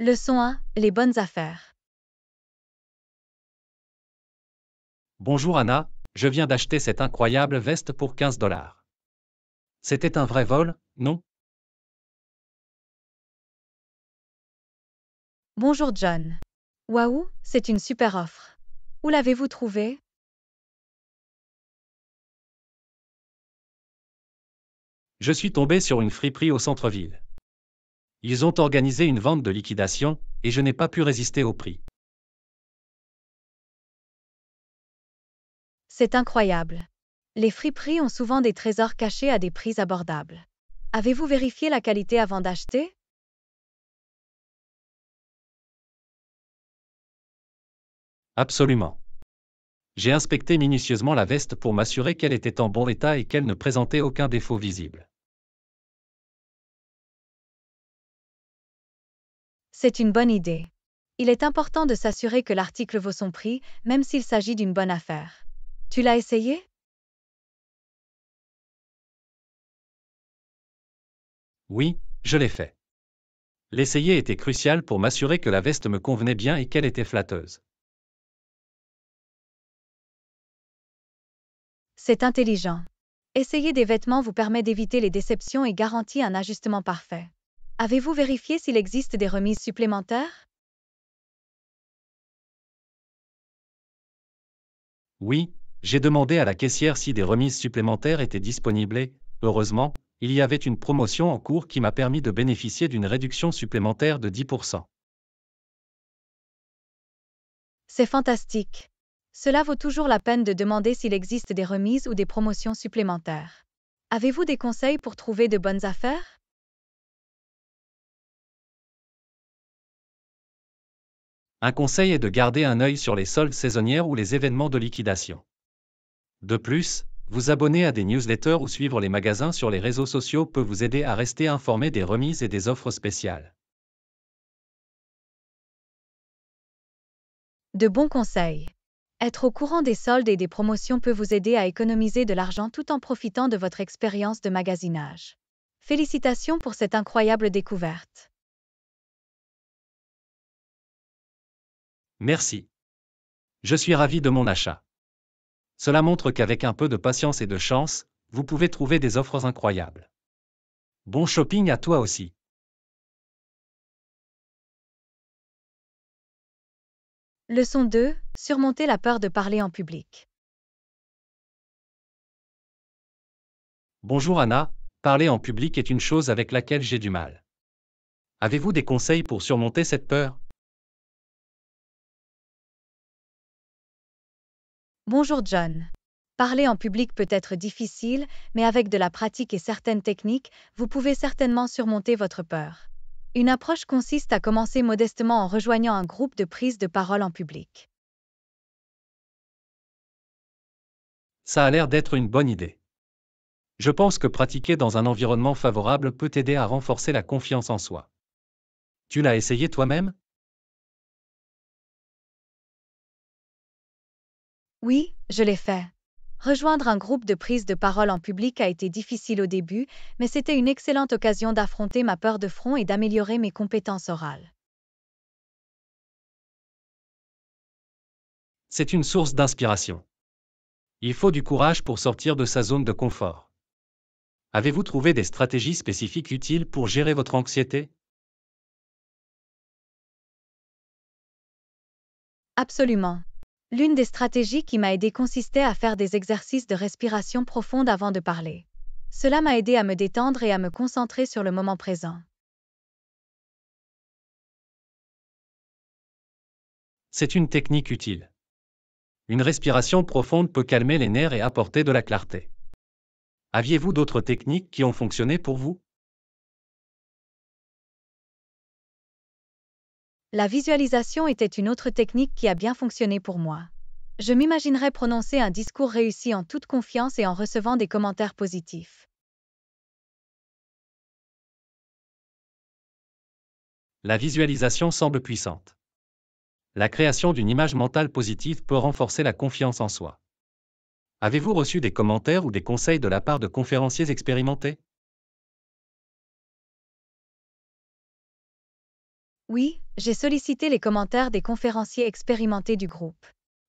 Leçon 1. Les bonnes affaires. Bonjour Anna, je viens d'acheter cette incroyable veste pour 15 dollars. C'était un vrai vol, non Bonjour John. Waouh, c'est une super offre. Où l'avez-vous trouvée Je suis tombé sur une friperie au centre-ville. Ils ont organisé une vente de liquidation, et je n'ai pas pu résister au prix. C'est incroyable. Les friperies ont souvent des trésors cachés à des prix abordables. Avez-vous vérifié la qualité avant d'acheter Absolument. J'ai inspecté minutieusement la veste pour m'assurer qu'elle était en bon état et qu'elle ne présentait aucun défaut visible. C'est une bonne idée. Il est important de s'assurer que l'article vaut son prix, même s'il s'agit d'une bonne affaire. Tu l'as essayé Oui, je l'ai fait. L'essayer était crucial pour m'assurer que la veste me convenait bien et qu'elle était flatteuse. C'est intelligent. Essayer des vêtements vous permet d'éviter les déceptions et garantit un ajustement parfait. Avez-vous vérifié s'il existe des remises supplémentaires Oui, j'ai demandé à la caissière si des remises supplémentaires étaient disponibles heureusement, il y avait une promotion en cours qui m'a permis de bénéficier d'une réduction supplémentaire de 10%. C'est fantastique. Cela vaut toujours la peine de demander s'il existe des remises ou des promotions supplémentaires. Avez-vous des conseils pour trouver de bonnes affaires Un conseil est de garder un œil sur les soldes saisonnières ou les événements de liquidation. De plus, vous abonner à des newsletters ou suivre les magasins sur les réseaux sociaux peut vous aider à rester informé des remises et des offres spéciales. De bons conseils. Être au courant des soldes et des promotions peut vous aider à économiser de l'argent tout en profitant de votre expérience de magasinage. Félicitations pour cette incroyable découverte. Merci. Je suis ravi de mon achat. Cela montre qu'avec un peu de patience et de chance, vous pouvez trouver des offres incroyables. Bon shopping à toi aussi. Leçon 2. Surmonter la peur de parler en public. Bonjour Anna, parler en public est une chose avec laquelle j'ai du mal. Avez-vous des conseils pour surmonter cette peur Bonjour John. Parler en public peut être difficile, mais avec de la pratique et certaines techniques, vous pouvez certainement surmonter votre peur. Une approche consiste à commencer modestement en rejoignant un groupe de prise de parole en public. Ça a l'air d'être une bonne idée. Je pense que pratiquer dans un environnement favorable peut aider à renforcer la confiance en soi. Tu l'as essayé toi-même Oui, je l'ai fait. Rejoindre un groupe de prise de parole en public a été difficile au début, mais c'était une excellente occasion d'affronter ma peur de front et d'améliorer mes compétences orales. C'est une source d'inspiration. Il faut du courage pour sortir de sa zone de confort. Avez-vous trouvé des stratégies spécifiques utiles pour gérer votre anxiété Absolument. L'une des stratégies qui m'a aidé consistait à faire des exercices de respiration profonde avant de parler. Cela m'a aidé à me détendre et à me concentrer sur le moment présent. C'est une technique utile. Une respiration profonde peut calmer les nerfs et apporter de la clarté. Aviez-vous d'autres techniques qui ont fonctionné pour vous La visualisation était une autre technique qui a bien fonctionné pour moi. Je m'imaginerais prononcer un discours réussi en toute confiance et en recevant des commentaires positifs. La visualisation semble puissante. La création d'une image mentale positive peut renforcer la confiance en soi. Avez-vous reçu des commentaires ou des conseils de la part de conférenciers expérimentés Oui, j'ai sollicité les commentaires des conférenciers expérimentés du groupe.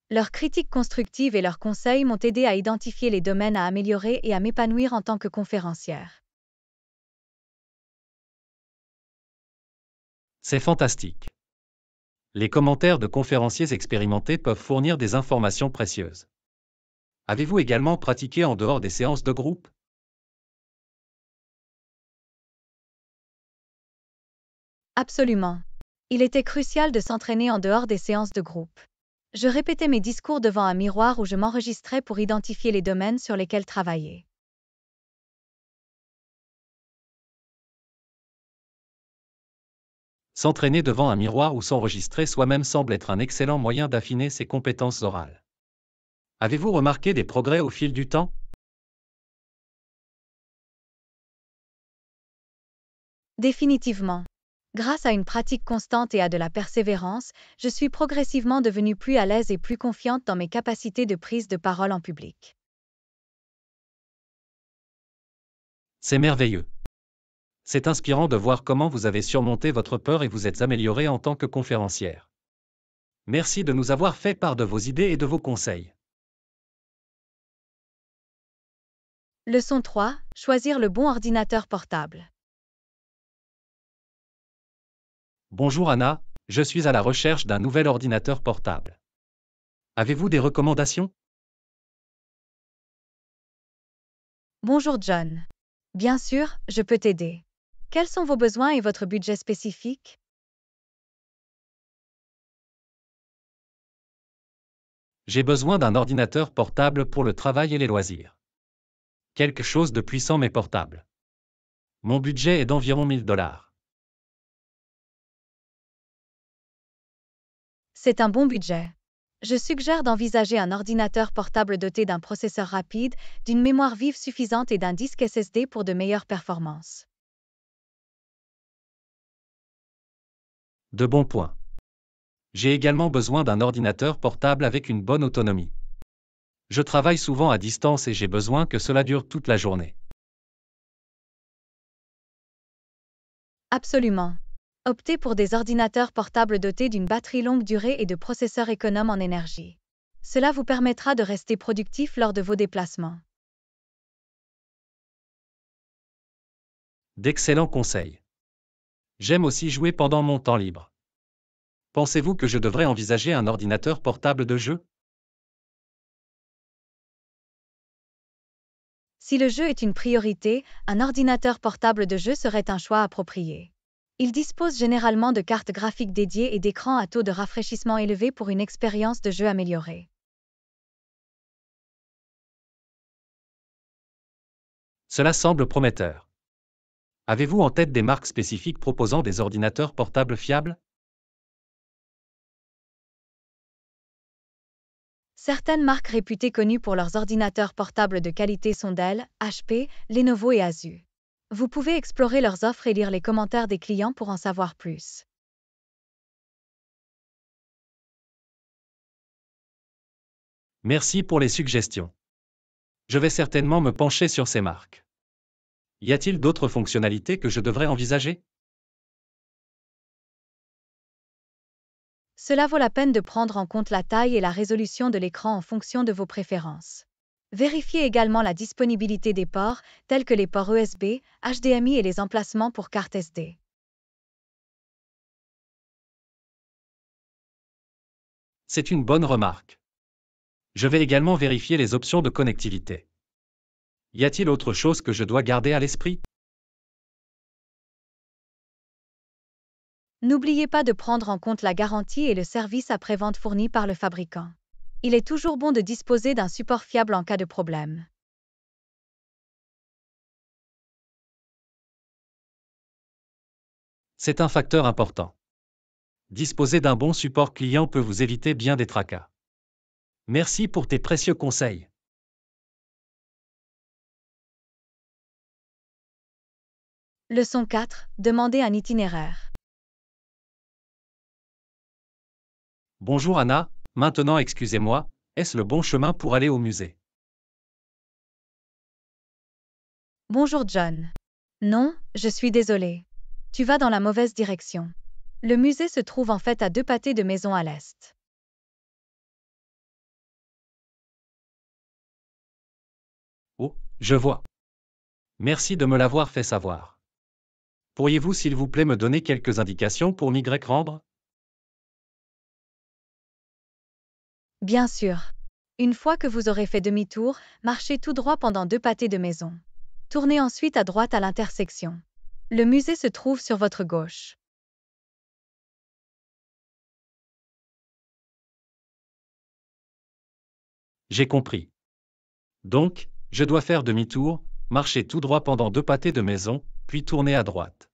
Leurs critiques constructives et leurs conseils m'ont aidé à identifier les domaines à améliorer et à m'épanouir en tant que conférencière. C'est fantastique. Les commentaires de conférenciers expérimentés peuvent fournir des informations précieuses. Avez-vous également pratiqué en dehors des séances de groupe Absolument il était crucial de s'entraîner en dehors des séances de groupe. Je répétais mes discours devant un miroir où je m'enregistrais pour identifier les domaines sur lesquels travailler. S'entraîner devant un miroir ou s'enregistrer soi-même semble être un excellent moyen d'affiner ses compétences orales. Avez-vous remarqué des progrès au fil du temps Définitivement. Grâce à une pratique constante et à de la persévérance, je suis progressivement devenue plus à l'aise et plus confiante dans mes capacités de prise de parole en public. C'est merveilleux. C'est inspirant de voir comment vous avez surmonté votre peur et vous êtes amélioré en tant que conférencière. Merci de nous avoir fait part de vos idées et de vos conseils. Leçon 3. Choisir le bon ordinateur portable. Bonjour Anna, je suis à la recherche d'un nouvel ordinateur portable. Avez-vous des recommandations Bonjour John. Bien sûr, je peux t'aider. Quels sont vos besoins et votre budget spécifique J'ai besoin d'un ordinateur portable pour le travail et les loisirs. Quelque chose de puissant mais portable. Mon budget est d'environ 1000 dollars. c'est un bon budget. Je suggère d'envisager un ordinateur portable doté d'un processeur rapide, d'une mémoire vive suffisante et d'un disque SSD pour de meilleures performances. De bons points. J'ai également besoin d'un ordinateur portable avec une bonne autonomie. Je travaille souvent à distance et j'ai besoin que cela dure toute la journée. Absolument. Optez pour des ordinateurs portables dotés d'une batterie longue durée et de processeurs économes en énergie. Cela vous permettra de rester productif lors de vos déplacements. D'excellents conseils. J'aime aussi jouer pendant mon temps libre. Pensez-vous que je devrais envisager un ordinateur portable de jeu Si le jeu est une priorité, un ordinateur portable de jeu serait un choix approprié. Il disposent généralement de cartes graphiques dédiées et d'écrans à taux de rafraîchissement élevé pour une expérience de jeu améliorée. Cela semble prometteur. Avez-vous en tête des marques spécifiques proposant des ordinateurs portables fiables Certaines marques réputées connues pour leurs ordinateurs portables de qualité sont Dell, HP, Lenovo et Asus. Vous pouvez explorer leurs offres et lire les commentaires des clients pour en savoir plus. Merci pour les suggestions. Je vais certainement me pencher sur ces marques. Y a-t-il d'autres fonctionnalités que je devrais envisager Cela vaut la peine de prendre en compte la taille et la résolution de l'écran en fonction de vos préférences. Vérifiez également la disponibilité des ports, tels que les ports USB, HDMI et les emplacements pour carte SD. C'est une bonne remarque. Je vais également vérifier les options de connectivité. Y a-t-il autre chose que je dois garder à l'esprit N'oubliez pas de prendre en compte la garantie et le service après-vente fourni par le fabricant il est toujours bon de disposer d'un support fiable en cas de problème. C'est un facteur important. Disposer d'un bon support client peut vous éviter bien des tracas. Merci pour tes précieux conseils. Leçon 4. Demander un itinéraire. Bonjour Anna, Maintenant, excusez-moi, est-ce le bon chemin pour aller au musée Bonjour John. Non, je suis désolée. Tu vas dans la mauvaise direction. Le musée se trouve en fait à deux pâtés de maison à l'est. Oh, je vois. Merci de me l'avoir fait savoir. Pourriez-vous s'il vous plaît me donner quelques indications pour m'y rendre Bien sûr. Une fois que vous aurez fait demi-tour, marchez tout droit pendant deux pâtés de maison. Tournez ensuite à droite à l'intersection. Le musée se trouve sur votre gauche. J'ai compris. Donc, je dois faire demi-tour, marcher tout droit pendant deux pâtés de maison, puis tourner à droite.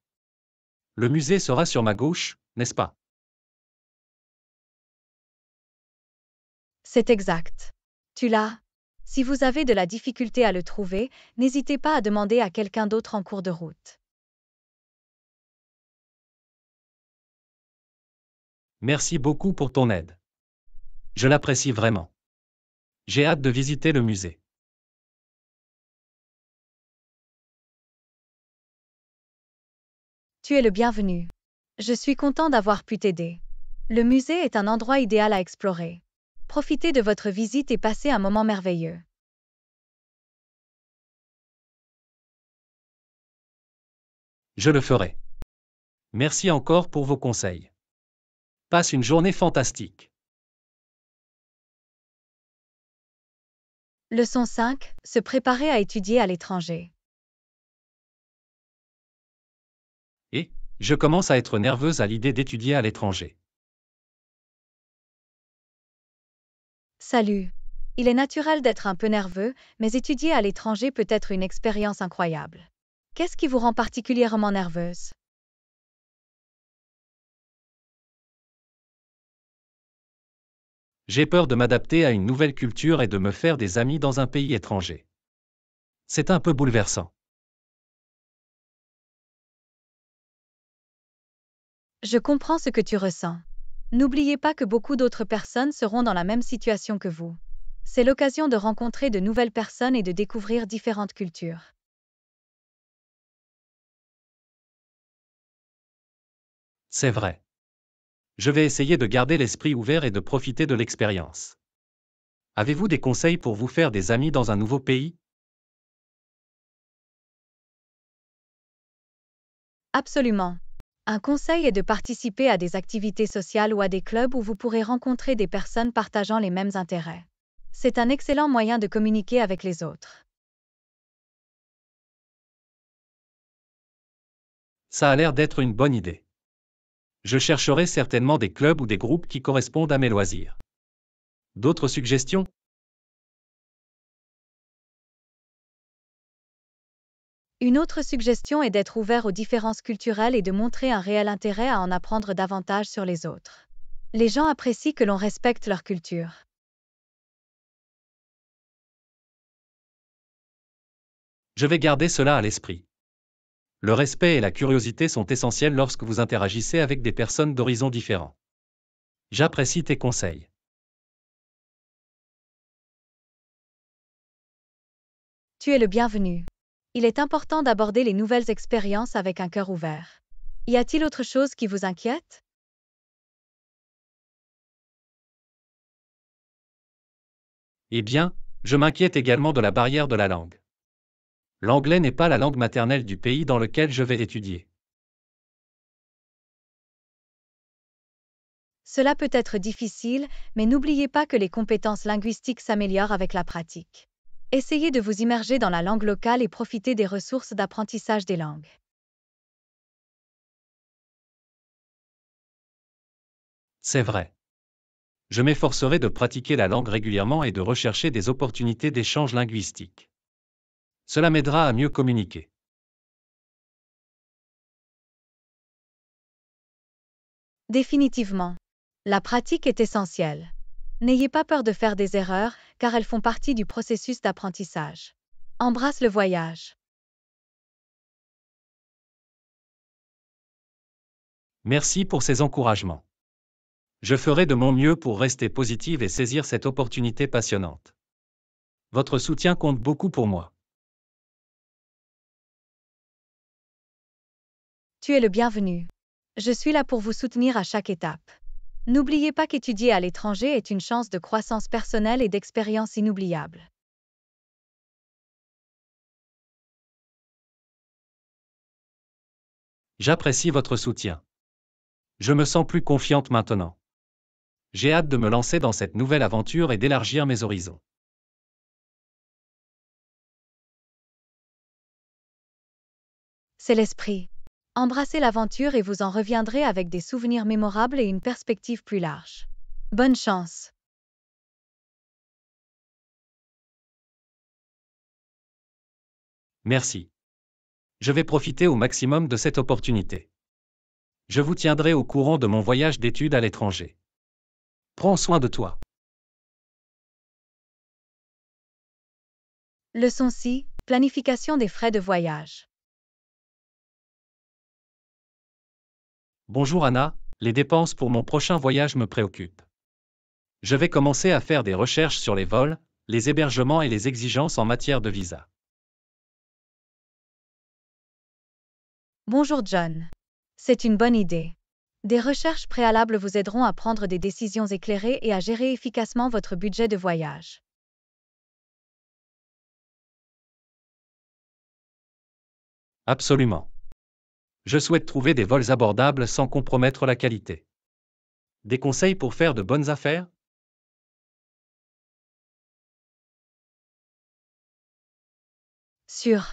Le musée sera sur ma gauche, n'est-ce pas C'est exact. Tu l'as. Si vous avez de la difficulté à le trouver, n'hésitez pas à demander à quelqu'un d'autre en cours de route. Merci beaucoup pour ton aide. Je l'apprécie vraiment. J'ai hâte de visiter le musée. Tu es le bienvenu. Je suis content d'avoir pu t'aider. Le musée est un endroit idéal à explorer. Profitez de votre visite et passez un moment merveilleux. Je le ferai. Merci encore pour vos conseils. Passe une journée fantastique. Leçon 5. Se préparer à étudier à l'étranger. Et, je commence à être nerveuse à l'idée d'étudier à l'étranger. Salut. Il est naturel d'être un peu nerveux, mais étudier à l'étranger peut être une expérience incroyable. Qu'est-ce qui vous rend particulièrement nerveuse J'ai peur de m'adapter à une nouvelle culture et de me faire des amis dans un pays étranger. C'est un peu bouleversant. Je comprends ce que tu ressens. N'oubliez pas que beaucoup d'autres personnes seront dans la même situation que vous. C'est l'occasion de rencontrer de nouvelles personnes et de découvrir différentes cultures. C'est vrai. Je vais essayer de garder l'esprit ouvert et de profiter de l'expérience. Avez-vous des conseils pour vous faire des amis dans un nouveau pays Absolument. Un conseil est de participer à des activités sociales ou à des clubs où vous pourrez rencontrer des personnes partageant les mêmes intérêts. C'est un excellent moyen de communiquer avec les autres. Ça a l'air d'être une bonne idée. Je chercherai certainement des clubs ou des groupes qui correspondent à mes loisirs. D'autres suggestions Une autre suggestion est d'être ouvert aux différences culturelles et de montrer un réel intérêt à en apprendre davantage sur les autres. Les gens apprécient que l'on respecte leur culture. Je vais garder cela à l'esprit. Le respect et la curiosité sont essentiels lorsque vous interagissez avec des personnes d'horizons différents. J'apprécie tes conseils. Tu es le bienvenu il est important d'aborder les nouvelles expériences avec un cœur ouvert. Y a-t-il autre chose qui vous inquiète Eh bien, je m'inquiète également de la barrière de la langue. L'anglais n'est pas la langue maternelle du pays dans lequel je vais étudier. Cela peut être difficile, mais n'oubliez pas que les compétences linguistiques s'améliorent avec la pratique. Essayez de vous immerger dans la langue locale et profitez des ressources d'apprentissage des langues. C'est vrai. Je m'efforcerai de pratiquer la langue régulièrement et de rechercher des opportunités d'échange linguistique. Cela m'aidera à mieux communiquer. Définitivement. La pratique est essentielle. N'ayez pas peur de faire des erreurs, car elles font partie du processus d'apprentissage. Embrasse le voyage. Merci pour ces encouragements. Je ferai de mon mieux pour rester positive et saisir cette opportunité passionnante. Votre soutien compte beaucoup pour moi. Tu es le bienvenu. Je suis là pour vous soutenir à chaque étape. N'oubliez pas qu'étudier à l'étranger est une chance de croissance personnelle et d'expérience inoubliable. J'apprécie votre soutien. Je me sens plus confiante maintenant. J'ai hâte de me lancer dans cette nouvelle aventure et d'élargir mes horizons. C'est l'esprit. Embrassez l'aventure et vous en reviendrez avec des souvenirs mémorables et une perspective plus large. Bonne chance Merci. Je vais profiter au maximum de cette opportunité. Je vous tiendrai au courant de mon voyage d'études à l'étranger. Prends soin de toi. Leçon 6. Planification des frais de voyage. Bonjour Anna, les dépenses pour mon prochain voyage me préoccupent. Je vais commencer à faire des recherches sur les vols, les hébergements et les exigences en matière de visa. Bonjour John. C'est une bonne idée. Des recherches préalables vous aideront à prendre des décisions éclairées et à gérer efficacement votre budget de voyage. Absolument. Je souhaite trouver des vols abordables sans compromettre la qualité. Des conseils pour faire de bonnes affaires Sûr.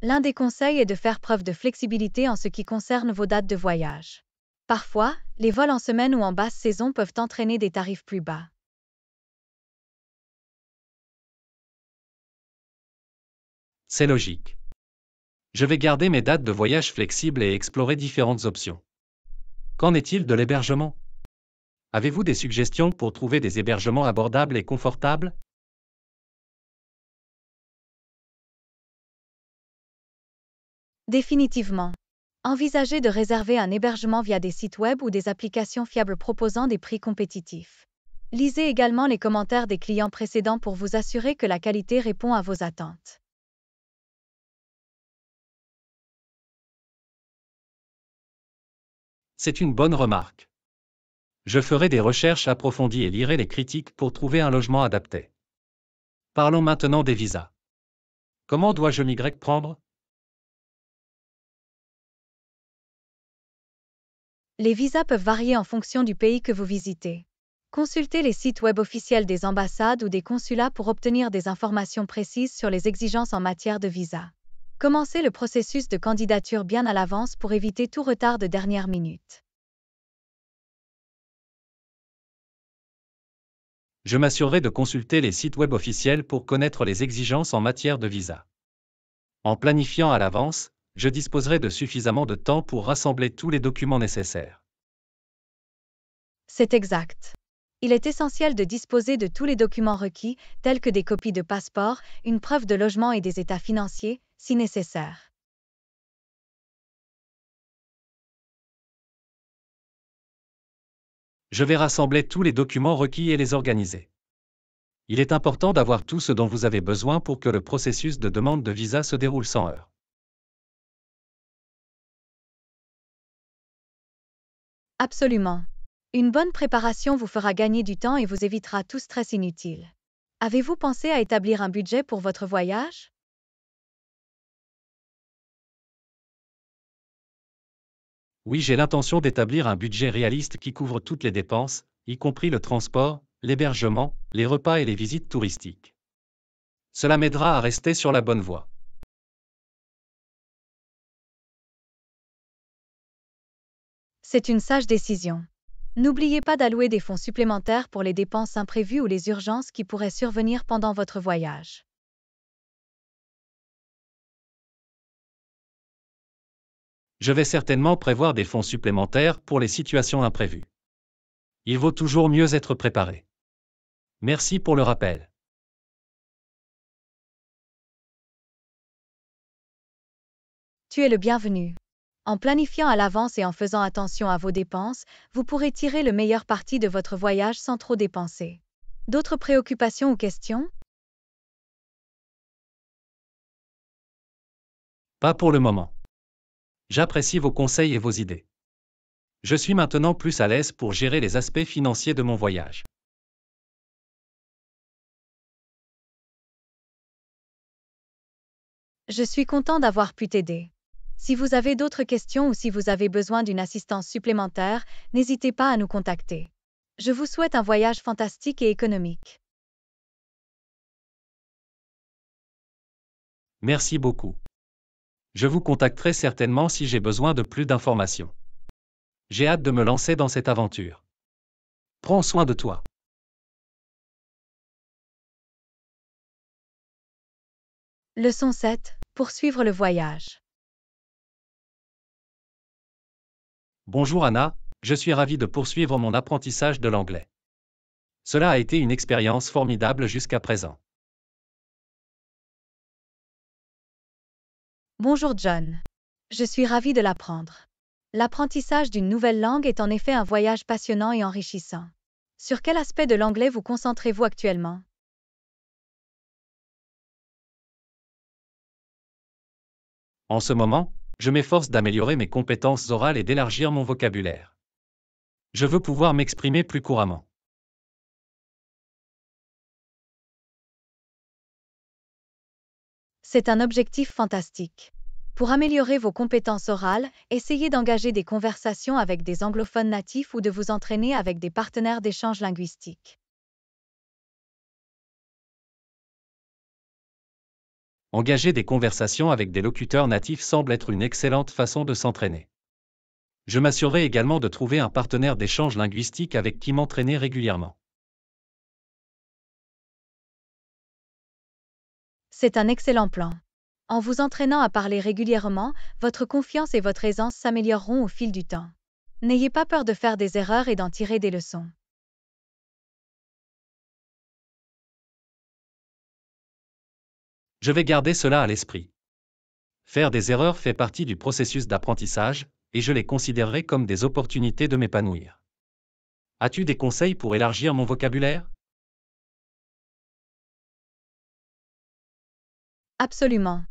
L'un des conseils est de faire preuve de flexibilité en ce qui concerne vos dates de voyage. Parfois, les vols en semaine ou en basse saison peuvent entraîner des tarifs plus bas. C'est logique je vais garder mes dates de voyage flexibles et explorer différentes options. Qu'en est-il de l'hébergement Avez-vous des suggestions pour trouver des hébergements abordables et confortables Définitivement. Envisagez de réserver un hébergement via des sites web ou des applications fiables proposant des prix compétitifs. Lisez également les commentaires des clients précédents pour vous assurer que la qualité répond à vos attentes. C'est une bonne remarque. Je ferai des recherches approfondies et lirai les critiques pour trouver un logement adapté. Parlons maintenant des visas. Comment dois-je m'y prendre Les visas peuvent varier en fonction du pays que vous visitez. Consultez les sites web officiels des ambassades ou des consulats pour obtenir des informations précises sur les exigences en matière de visa. Commencez le processus de candidature bien à l'avance pour éviter tout retard de dernière minute. Je m'assurerai de consulter les sites web officiels pour connaître les exigences en matière de visa. En planifiant à l'avance, je disposerai de suffisamment de temps pour rassembler tous les documents nécessaires. C'est exact. Il est essentiel de disposer de tous les documents requis, tels que des copies de passeport, une preuve de logement et des états financiers, si nécessaire. Je vais rassembler tous les documents requis et les organiser. Il est important d'avoir tout ce dont vous avez besoin pour que le processus de demande de visa se déroule sans heurts. Absolument. Une bonne préparation vous fera gagner du temps et vous évitera tout stress inutile. Avez-vous pensé à établir un budget pour votre voyage Oui, j'ai l'intention d'établir un budget réaliste qui couvre toutes les dépenses, y compris le transport, l'hébergement, les repas et les visites touristiques. Cela m'aidera à rester sur la bonne voie. C'est une sage décision. N'oubliez pas d'allouer des fonds supplémentaires pour les dépenses imprévues ou les urgences qui pourraient survenir pendant votre voyage. je vais certainement prévoir des fonds supplémentaires pour les situations imprévues. Il vaut toujours mieux être préparé. Merci pour le rappel. Tu es le bienvenu. En planifiant à l'avance et en faisant attention à vos dépenses, vous pourrez tirer le meilleur parti de votre voyage sans trop dépenser. D'autres préoccupations ou questions Pas pour le moment. J'apprécie vos conseils et vos idées. Je suis maintenant plus à l'aise pour gérer les aspects financiers de mon voyage. Je suis content d'avoir pu t'aider. Si vous avez d'autres questions ou si vous avez besoin d'une assistance supplémentaire, n'hésitez pas à nous contacter. Je vous souhaite un voyage fantastique et économique. Merci beaucoup. Je vous contacterai certainement si j'ai besoin de plus d'informations. J'ai hâte de me lancer dans cette aventure. Prends soin de toi. Leçon 7. Poursuivre le voyage. Bonjour Anna, je suis ravi de poursuivre mon apprentissage de l'anglais. Cela a été une expérience formidable jusqu'à présent. Bonjour John. Je suis ravie de l'apprendre. L'apprentissage d'une nouvelle langue est en effet un voyage passionnant et enrichissant. Sur quel aspect de l'anglais vous concentrez-vous actuellement En ce moment, je m'efforce d'améliorer mes compétences orales et d'élargir mon vocabulaire. Je veux pouvoir m'exprimer plus couramment. C'est un objectif fantastique. Pour améliorer vos compétences orales, essayez d'engager des conversations avec des anglophones natifs ou de vous entraîner avec des partenaires d'échange linguistique. Engager des conversations avec des locuteurs natifs semble être une excellente façon de s'entraîner. Je m'assurerai également de trouver un partenaire d'échange linguistique avec qui m'entraîner régulièrement. C'est un excellent plan. En vous entraînant à parler régulièrement, votre confiance et votre aisance s'amélioreront au fil du temps. N'ayez pas peur de faire des erreurs et d'en tirer des leçons. Je vais garder cela à l'esprit. Faire des erreurs fait partie du processus d'apprentissage, et je les considérerai comme des opportunités de m'épanouir. As-tu des conseils pour élargir mon vocabulaire Absolument.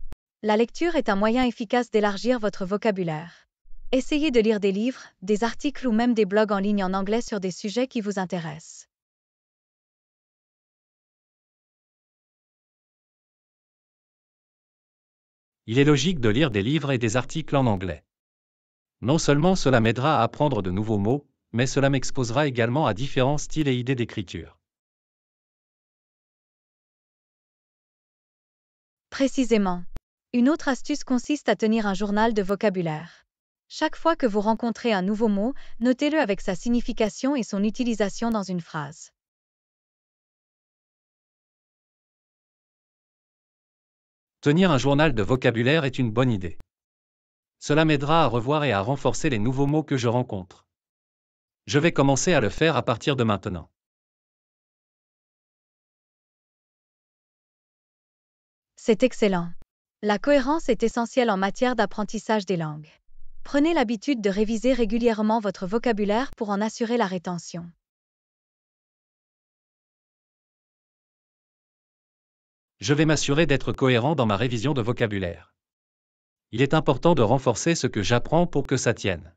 La lecture est un moyen efficace d'élargir votre vocabulaire. Essayez de lire des livres, des articles ou même des blogs en ligne en anglais sur des sujets qui vous intéressent. Il est logique de lire des livres et des articles en anglais. Non seulement cela m'aidera à apprendre de nouveaux mots, mais cela m'exposera également à différents styles et idées d'écriture. Précisément. Une autre astuce consiste à tenir un journal de vocabulaire. Chaque fois que vous rencontrez un nouveau mot, notez-le avec sa signification et son utilisation dans une phrase. Tenir un journal de vocabulaire est une bonne idée. Cela m'aidera à revoir et à renforcer les nouveaux mots que je rencontre. Je vais commencer à le faire à partir de maintenant. C'est excellent. La cohérence est essentielle en matière d'apprentissage des langues. Prenez l'habitude de réviser régulièrement votre vocabulaire pour en assurer la rétention. Je vais m'assurer d'être cohérent dans ma révision de vocabulaire. Il est important de renforcer ce que j'apprends pour que ça tienne.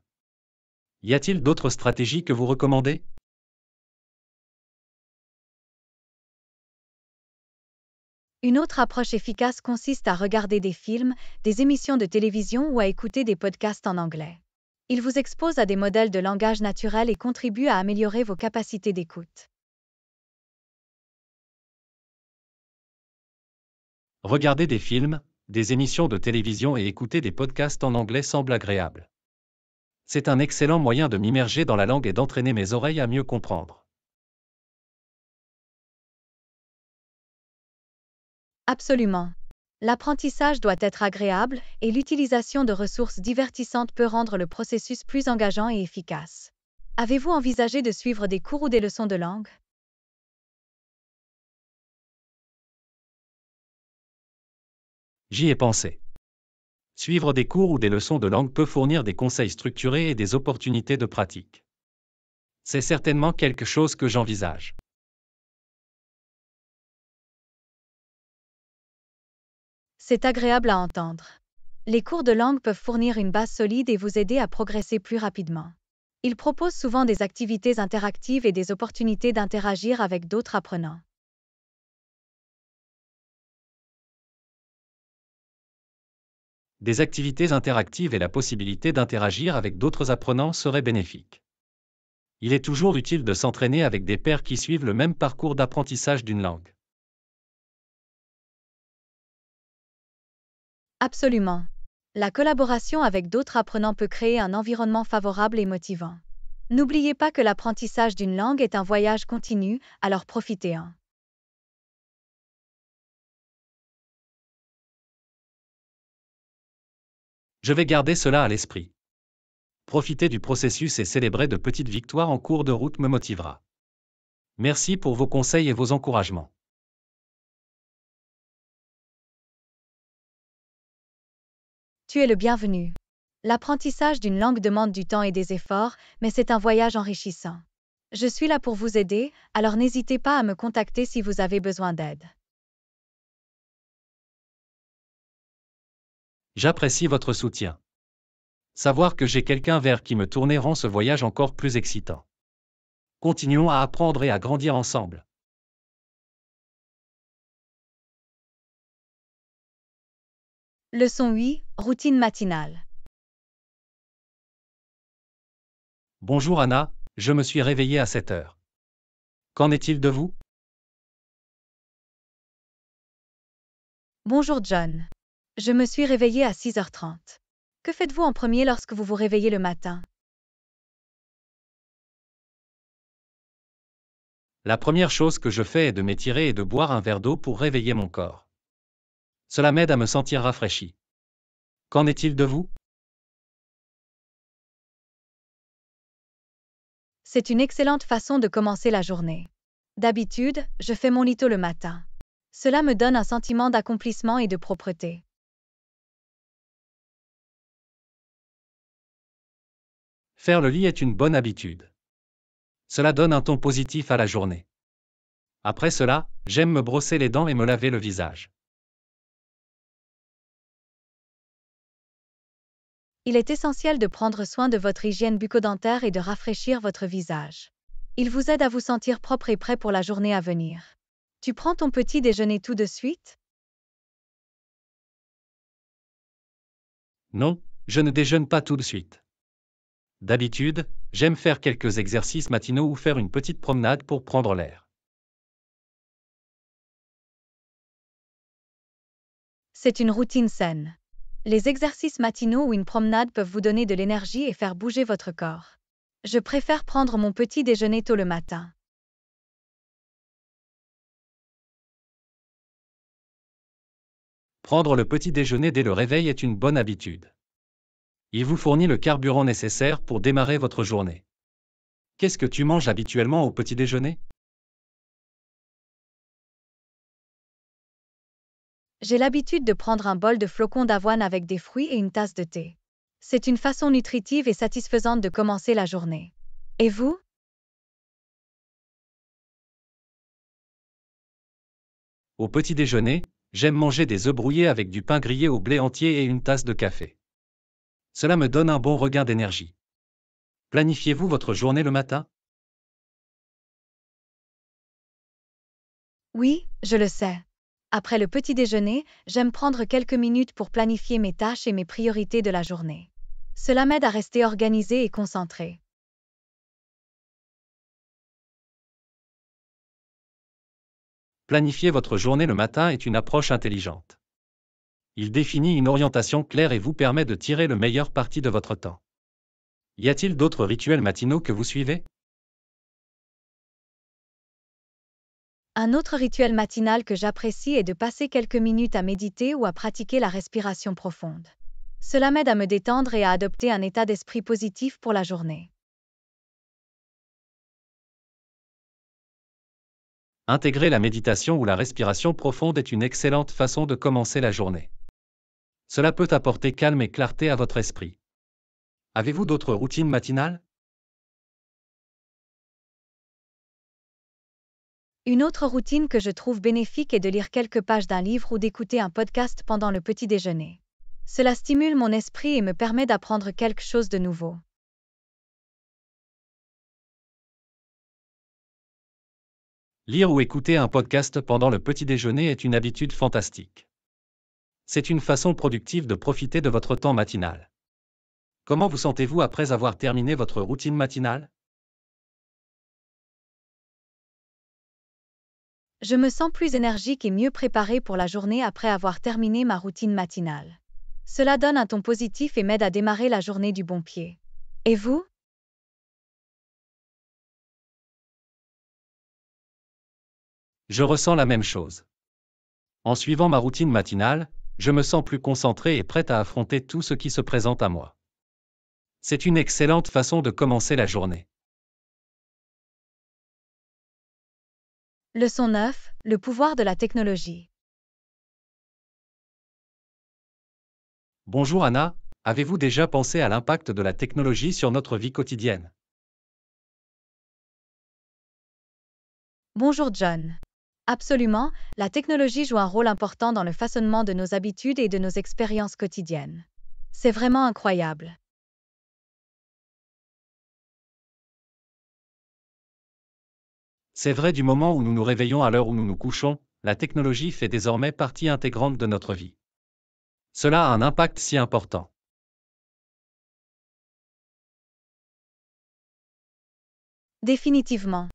Y a-t-il d'autres stratégies que vous recommandez Une autre approche efficace consiste à regarder des films, des émissions de télévision ou à écouter des podcasts en anglais. Il vous expose à des modèles de langage naturel et contribuent à améliorer vos capacités d'écoute. Regarder des films, des émissions de télévision et écouter des podcasts en anglais semble agréable. C'est un excellent moyen de m'immerger dans la langue et d'entraîner mes oreilles à mieux comprendre. Absolument. L'apprentissage doit être agréable et l'utilisation de ressources divertissantes peut rendre le processus plus engageant et efficace. Avez-vous envisagé de suivre des cours ou des leçons de langue J'y ai pensé. Suivre des cours ou des leçons de langue peut fournir des conseils structurés et des opportunités de pratique. C'est certainement quelque chose que j'envisage. C'est agréable à entendre. Les cours de langue peuvent fournir une base solide et vous aider à progresser plus rapidement. Ils proposent souvent des activités interactives et des opportunités d'interagir avec d'autres apprenants. Des activités interactives et la possibilité d'interagir avec d'autres apprenants seraient bénéfiques. Il est toujours utile de s'entraîner avec des pairs qui suivent le même parcours d'apprentissage d'une langue. Absolument. La collaboration avec d'autres apprenants peut créer un environnement favorable et motivant. N'oubliez pas que l'apprentissage d'une langue est un voyage continu, alors profitez-en. Hein. Je vais garder cela à l'esprit. Profiter du processus et célébrer de petites victoires en cours de route me motivera. Merci pour vos conseils et vos encouragements. Tu le bienvenu. L'apprentissage d'une langue demande du temps et des efforts, mais c'est un voyage enrichissant. Je suis là pour vous aider, alors n'hésitez pas à me contacter si vous avez besoin d'aide. J'apprécie votre soutien. Savoir que j'ai quelqu'un vers qui me tourner rend ce voyage encore plus excitant. Continuons à apprendre et à grandir ensemble. Leçon 8. Routine matinale. Bonjour Anna, je me suis réveillée à 7 heures. Qu'en est-il de vous Bonjour John. Je me suis réveillée à 6h30. Que faites-vous en premier lorsque vous vous réveillez le matin La première chose que je fais est de m'étirer et de boire un verre d'eau pour réveiller mon corps. Cela m'aide à me sentir rafraîchi. Qu'en est-il de vous C'est une excellente façon de commencer la journée. D'habitude, je fais mon lito le matin. Cela me donne un sentiment d'accomplissement et de propreté. Faire le lit est une bonne habitude. Cela donne un ton positif à la journée. Après cela, j'aime me brosser les dents et me laver le visage. il est essentiel de prendre soin de votre hygiène bucco-dentaire et de rafraîchir votre visage. Il vous aide à vous sentir propre et prêt pour la journée à venir. Tu prends ton petit déjeuner tout de suite Non, je ne déjeune pas tout de suite. D'habitude, j'aime faire quelques exercices matinaux ou faire une petite promenade pour prendre l'air. C'est une routine saine. Les exercices matinaux ou une promenade peuvent vous donner de l'énergie et faire bouger votre corps. Je préfère prendre mon petit déjeuner tôt le matin. Prendre le petit déjeuner dès le réveil est une bonne habitude. Il vous fournit le carburant nécessaire pour démarrer votre journée. Qu'est-ce que tu manges habituellement au petit déjeuner J'ai l'habitude de prendre un bol de flocons d'avoine avec des fruits et une tasse de thé. C'est une façon nutritive et satisfaisante de commencer la journée. Et vous Au petit déjeuner, j'aime manger des œufs brouillés avec du pain grillé au blé entier et une tasse de café. Cela me donne un bon regain d'énergie. Planifiez-vous votre journée le matin Oui, je le sais. Après le petit déjeuner, j'aime prendre quelques minutes pour planifier mes tâches et mes priorités de la journée. Cela m'aide à rester organisé et concentré. Planifier votre journée le matin est une approche intelligente. Il définit une orientation claire et vous permet de tirer le meilleur parti de votre temps. Y a-t-il d'autres rituels matinaux que vous suivez Un autre rituel matinal que j'apprécie est de passer quelques minutes à méditer ou à pratiquer la respiration profonde. Cela m'aide à me détendre et à adopter un état d'esprit positif pour la journée. Intégrer la méditation ou la respiration profonde est une excellente façon de commencer la journée. Cela peut apporter calme et clarté à votre esprit. Avez-vous d'autres routines matinales Une autre routine que je trouve bénéfique est de lire quelques pages d'un livre ou d'écouter un podcast pendant le petit déjeuner. Cela stimule mon esprit et me permet d'apprendre quelque chose de nouveau. Lire ou écouter un podcast pendant le petit déjeuner est une habitude fantastique. C'est une façon productive de profiter de votre temps matinal. Comment vous sentez-vous après avoir terminé votre routine matinale Je me sens plus énergique et mieux préparée pour la journée après avoir terminé ma routine matinale. Cela donne un ton positif et m'aide à démarrer la journée du bon pied. Et vous Je ressens la même chose. En suivant ma routine matinale, je me sens plus concentré et prête à affronter tout ce qui se présente à moi. C'est une excellente façon de commencer la journée. Leçon 9. Le pouvoir de la technologie. Bonjour Anna, avez-vous déjà pensé à l'impact de la technologie sur notre vie quotidienne Bonjour John. Absolument, la technologie joue un rôle important dans le façonnement de nos habitudes et de nos expériences quotidiennes. C'est vraiment incroyable. C'est vrai du moment où nous nous réveillons à l'heure où nous nous couchons, la technologie fait désormais partie intégrante de notre vie. Cela a un impact si important. Définitivement.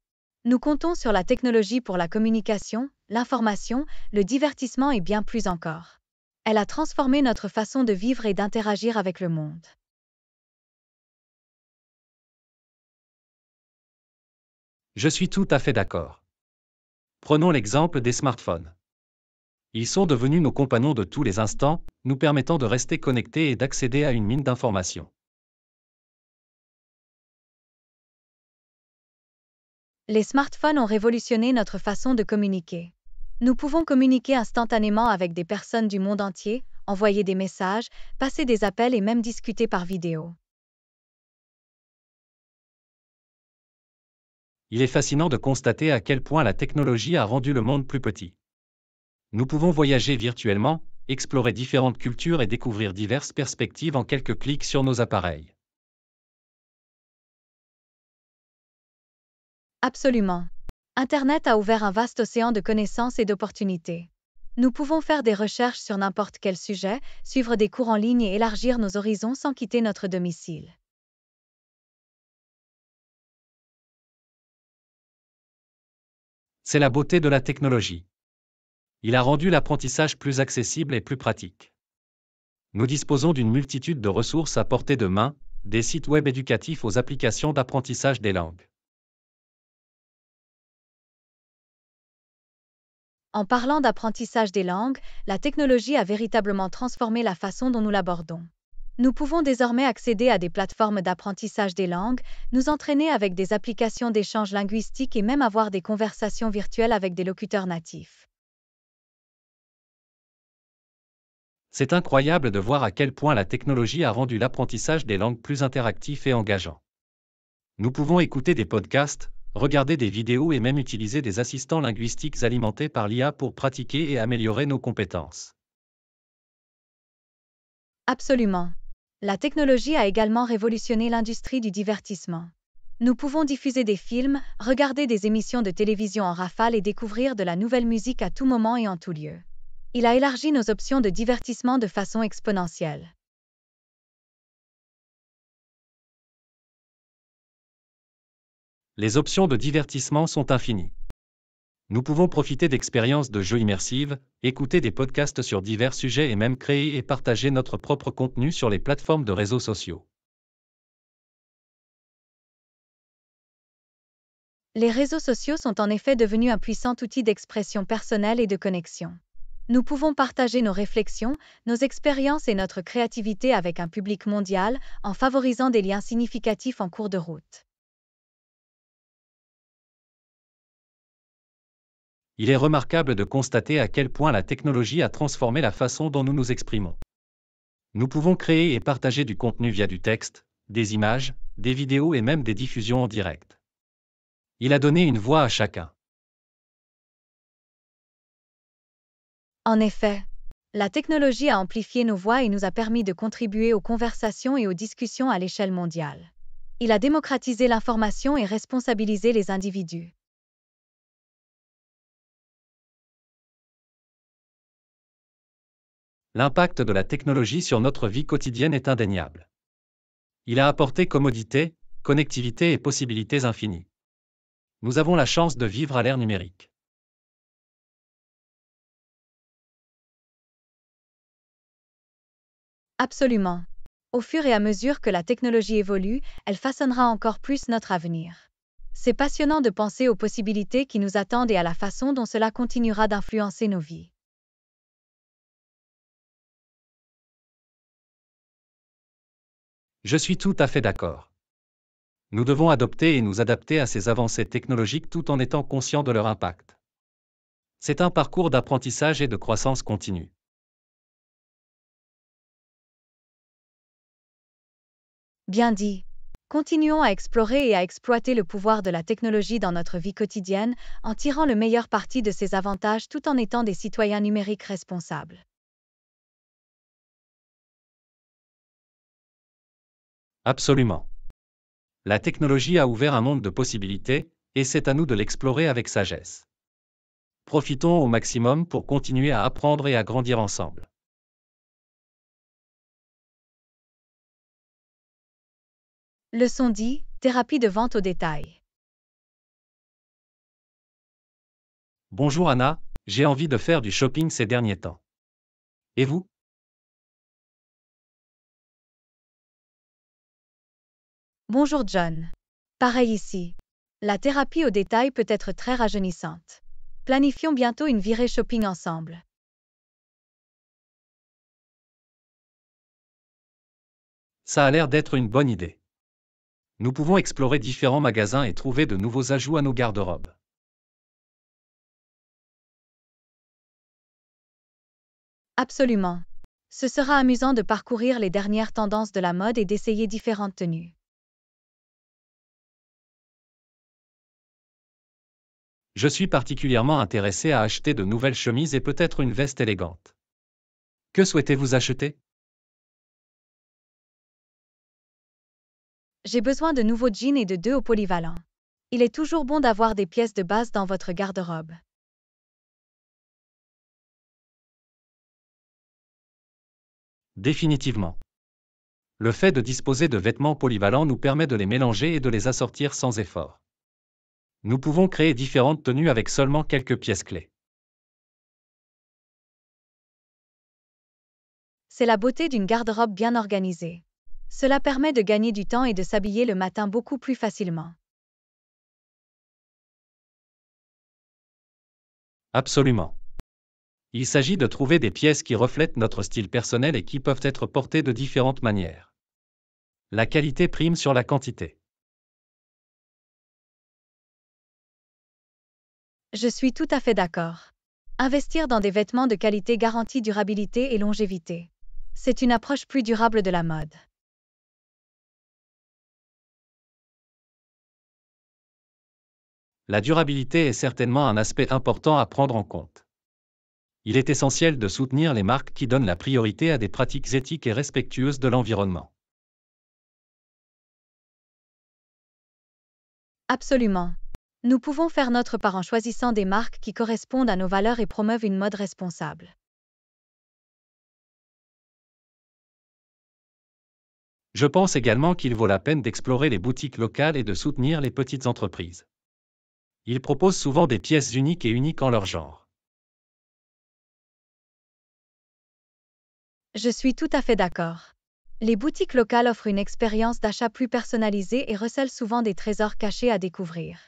Nous comptons sur la technologie pour la communication, l'information, le divertissement et bien plus encore. Elle a transformé notre façon de vivre et d'interagir avec le monde. Je suis tout à fait d'accord. Prenons l'exemple des smartphones. Ils sont devenus nos compagnons de tous les instants, nous permettant de rester connectés et d'accéder à une mine d'informations. Les smartphones ont révolutionné notre façon de communiquer. Nous pouvons communiquer instantanément avec des personnes du monde entier, envoyer des messages, passer des appels et même discuter par vidéo. il est fascinant de constater à quel point la technologie a rendu le monde plus petit. Nous pouvons voyager virtuellement, explorer différentes cultures et découvrir diverses perspectives en quelques clics sur nos appareils. Absolument. Internet a ouvert un vaste océan de connaissances et d'opportunités. Nous pouvons faire des recherches sur n'importe quel sujet, suivre des cours en ligne et élargir nos horizons sans quitter notre domicile. C'est la beauté de la technologie. Il a rendu l'apprentissage plus accessible et plus pratique. Nous disposons d'une multitude de ressources à portée de main, des sites web éducatifs aux applications d'apprentissage des langues. En parlant d'apprentissage des langues, la technologie a véritablement transformé la façon dont nous l'abordons. Nous pouvons désormais accéder à des plateformes d'apprentissage des langues, nous entraîner avec des applications d'échange linguistique et même avoir des conversations virtuelles avec des locuteurs natifs. C'est incroyable de voir à quel point la technologie a rendu l'apprentissage des langues plus interactif et engageant. Nous pouvons écouter des podcasts, regarder des vidéos et même utiliser des assistants linguistiques alimentés par l'IA pour pratiquer et améliorer nos compétences. Absolument. La technologie a également révolutionné l'industrie du divertissement. Nous pouvons diffuser des films, regarder des émissions de télévision en rafale et découvrir de la nouvelle musique à tout moment et en tout lieu. Il a élargi nos options de divertissement de façon exponentielle. Les options de divertissement sont infinies. Nous pouvons profiter d'expériences de jeux immersives, écouter des podcasts sur divers sujets et même créer et partager notre propre contenu sur les plateformes de réseaux sociaux. Les réseaux sociaux sont en effet devenus un puissant outil d'expression personnelle et de connexion. Nous pouvons partager nos réflexions, nos expériences et notre créativité avec un public mondial en favorisant des liens significatifs en cours de route. il est remarquable de constater à quel point la technologie a transformé la façon dont nous nous exprimons. Nous pouvons créer et partager du contenu via du texte, des images, des vidéos et même des diffusions en direct. Il a donné une voix à chacun. En effet, la technologie a amplifié nos voix et nous a permis de contribuer aux conversations et aux discussions à l'échelle mondiale. Il a démocratisé l'information et responsabilisé les individus. L'impact de la technologie sur notre vie quotidienne est indéniable. Il a apporté commodité, connectivité et possibilités infinies. Nous avons la chance de vivre à l'ère numérique. Absolument. Au fur et à mesure que la technologie évolue, elle façonnera encore plus notre avenir. C'est passionnant de penser aux possibilités qui nous attendent et à la façon dont cela continuera d'influencer nos vies. Je suis tout à fait d'accord. Nous devons adopter et nous adapter à ces avancées technologiques tout en étant conscients de leur impact. C'est un parcours d'apprentissage et de croissance continue. Bien dit. Continuons à explorer et à exploiter le pouvoir de la technologie dans notre vie quotidienne en tirant le meilleur parti de ses avantages tout en étant des citoyens numériques responsables. Absolument. La technologie a ouvert un monde de possibilités, et c'est à nous de l'explorer avec sagesse. Profitons au maximum pour continuer à apprendre et à grandir ensemble. Leçon 10. Thérapie de vente au détail. Bonjour Anna, j'ai envie de faire du shopping ces derniers temps. Et vous Bonjour John. Pareil ici. La thérapie au détail peut être très rajeunissante. Planifions bientôt une virée shopping ensemble. Ça a l'air d'être une bonne idée. Nous pouvons explorer différents magasins et trouver de nouveaux ajouts à nos garde-robes. Absolument. Ce sera amusant de parcourir les dernières tendances de la mode et d'essayer différentes tenues. je suis particulièrement intéressé à acheter de nouvelles chemises et peut-être une veste élégante. Que souhaitez-vous acheter J'ai besoin de nouveaux jeans et de deux au polyvalents. Il est toujours bon d'avoir des pièces de base dans votre garde-robe. Définitivement. Le fait de disposer de vêtements polyvalents nous permet de les mélanger et de les assortir sans effort nous pouvons créer différentes tenues avec seulement quelques pièces clés. C'est la beauté d'une garde-robe bien organisée. Cela permet de gagner du temps et de s'habiller le matin beaucoup plus facilement. Absolument. Il s'agit de trouver des pièces qui reflètent notre style personnel et qui peuvent être portées de différentes manières. La qualité prime sur la quantité. Je suis tout à fait d'accord. Investir dans des vêtements de qualité garantit durabilité et longévité. C'est une approche plus durable de la mode. La durabilité est certainement un aspect important à prendre en compte. Il est essentiel de soutenir les marques qui donnent la priorité à des pratiques éthiques et respectueuses de l'environnement. Absolument. Nous pouvons faire notre part en choisissant des marques qui correspondent à nos valeurs et promeuvent une mode responsable. Je pense également qu'il vaut la peine d'explorer les boutiques locales et de soutenir les petites entreprises. Ils proposent souvent des pièces uniques et uniques en leur genre. Je suis tout à fait d'accord. Les boutiques locales offrent une expérience d'achat plus personnalisée et recèlent souvent des trésors cachés à découvrir.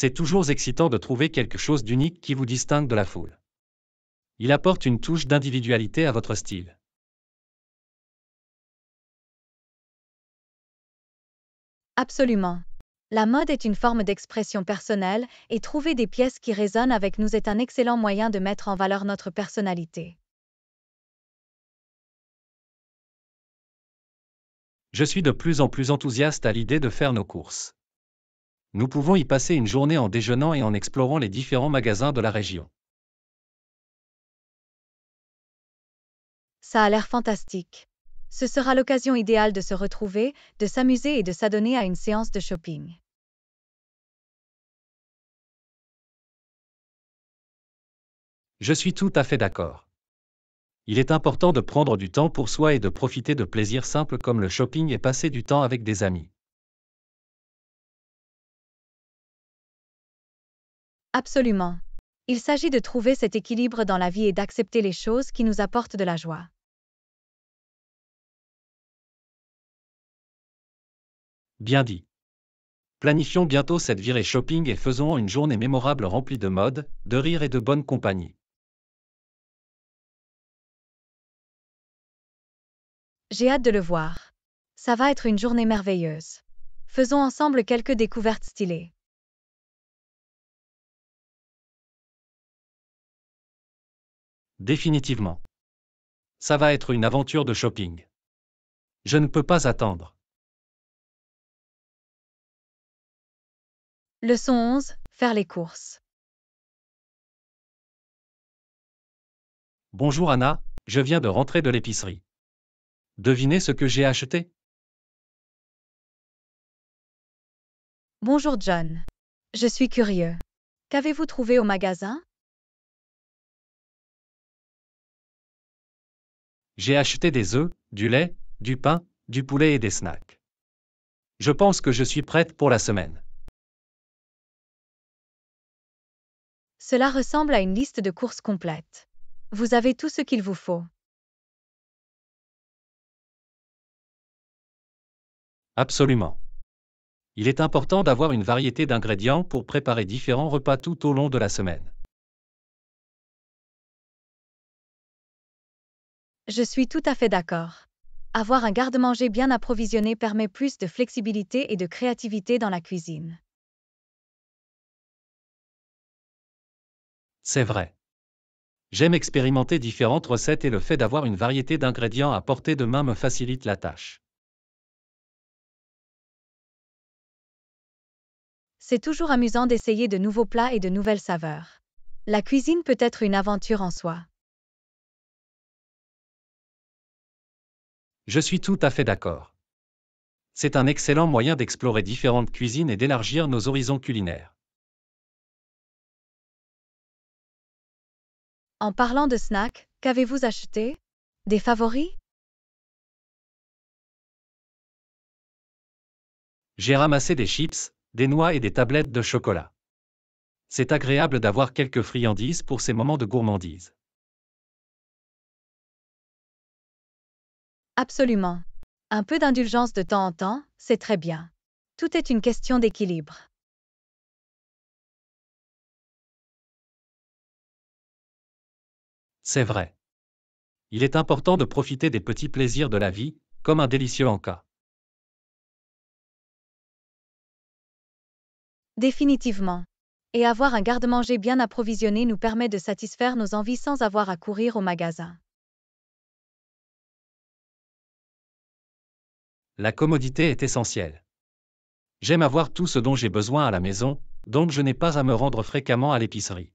C'est toujours excitant de trouver quelque chose d'unique qui vous distingue de la foule. Il apporte une touche d'individualité à votre style. Absolument. La mode est une forme d'expression personnelle et trouver des pièces qui résonnent avec nous est un excellent moyen de mettre en valeur notre personnalité. Je suis de plus en plus enthousiaste à l'idée de faire nos courses. Nous pouvons y passer une journée en déjeunant et en explorant les différents magasins de la région. Ça a l'air fantastique. Ce sera l'occasion idéale de se retrouver, de s'amuser et de s'adonner à une séance de shopping. Je suis tout à fait d'accord. Il est important de prendre du temps pour soi et de profiter de plaisirs simples comme le shopping et passer du temps avec des amis. Absolument. Il s'agit de trouver cet équilibre dans la vie et d'accepter les choses qui nous apportent de la joie. Bien dit. Planifions bientôt cette virée shopping et faisons une journée mémorable remplie de mode, de rire et de bonne compagnie. J'ai hâte de le voir. Ça va être une journée merveilleuse. Faisons ensemble quelques découvertes stylées. Définitivement. Ça va être une aventure de shopping. Je ne peux pas attendre. Leçon 11. Faire les courses. Bonjour Anna, je viens de rentrer de l'épicerie. Devinez ce que j'ai acheté Bonjour John. Je suis curieux. Qu'avez-vous trouvé au magasin J'ai acheté des œufs, du lait, du pain, du poulet et des snacks. Je pense que je suis prête pour la semaine. Cela ressemble à une liste de courses complète. Vous avez tout ce qu'il vous faut. Absolument. Il est important d'avoir une variété d'ingrédients pour préparer différents repas tout au long de la semaine. Je suis tout à fait d'accord. Avoir un garde-manger bien approvisionné permet plus de flexibilité et de créativité dans la cuisine. C'est vrai. J'aime expérimenter différentes recettes et le fait d'avoir une variété d'ingrédients à portée de main me facilite la tâche. C'est toujours amusant d'essayer de nouveaux plats et de nouvelles saveurs. La cuisine peut être une aventure en soi. Je suis tout à fait d'accord. C'est un excellent moyen d'explorer différentes cuisines et d'élargir nos horizons culinaires. En parlant de snacks, qu'avez-vous acheté Des favoris J'ai ramassé des chips, des noix et des tablettes de chocolat. C'est agréable d'avoir quelques friandises pour ces moments de gourmandise. Absolument. Un peu d'indulgence de temps en temps, c'est très bien. Tout est une question d'équilibre. C'est vrai. Il est important de profiter des petits plaisirs de la vie, comme un délicieux cas. Définitivement. Et avoir un garde-manger bien approvisionné nous permet de satisfaire nos envies sans avoir à courir au magasin. La commodité est essentielle. J'aime avoir tout ce dont j'ai besoin à la maison, donc je n'ai pas à me rendre fréquemment à l'épicerie.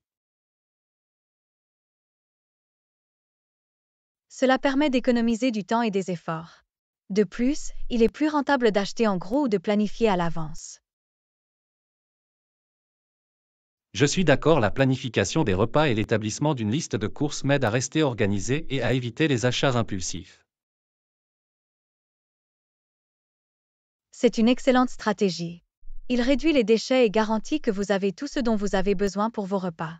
Cela permet d'économiser du temps et des efforts. De plus, il est plus rentable d'acheter en gros ou de planifier à l'avance. Je suis d'accord, la planification des repas et l'établissement d'une liste de courses m'aident à rester organisé et à éviter les achats impulsifs. C'est une excellente stratégie. Il réduit les déchets et garantit que vous avez tout ce dont vous avez besoin pour vos repas.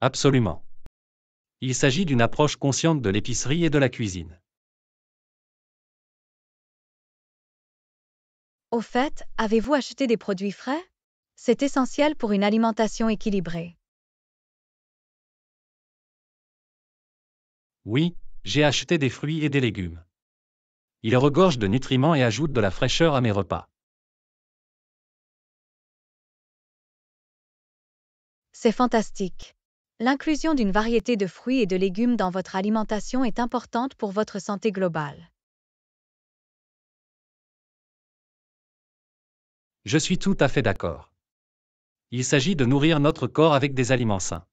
Absolument. Il s'agit d'une approche consciente de l'épicerie et de la cuisine. Au fait, avez-vous acheté des produits frais C'est essentiel pour une alimentation équilibrée. Oui, j'ai acheté des fruits et des légumes. Ils regorgent de nutriments et ajoutent de la fraîcheur à mes repas. C'est fantastique. L'inclusion d'une variété de fruits et de légumes dans votre alimentation est importante pour votre santé globale. Je suis tout à fait d'accord. Il s'agit de nourrir notre corps avec des aliments sains.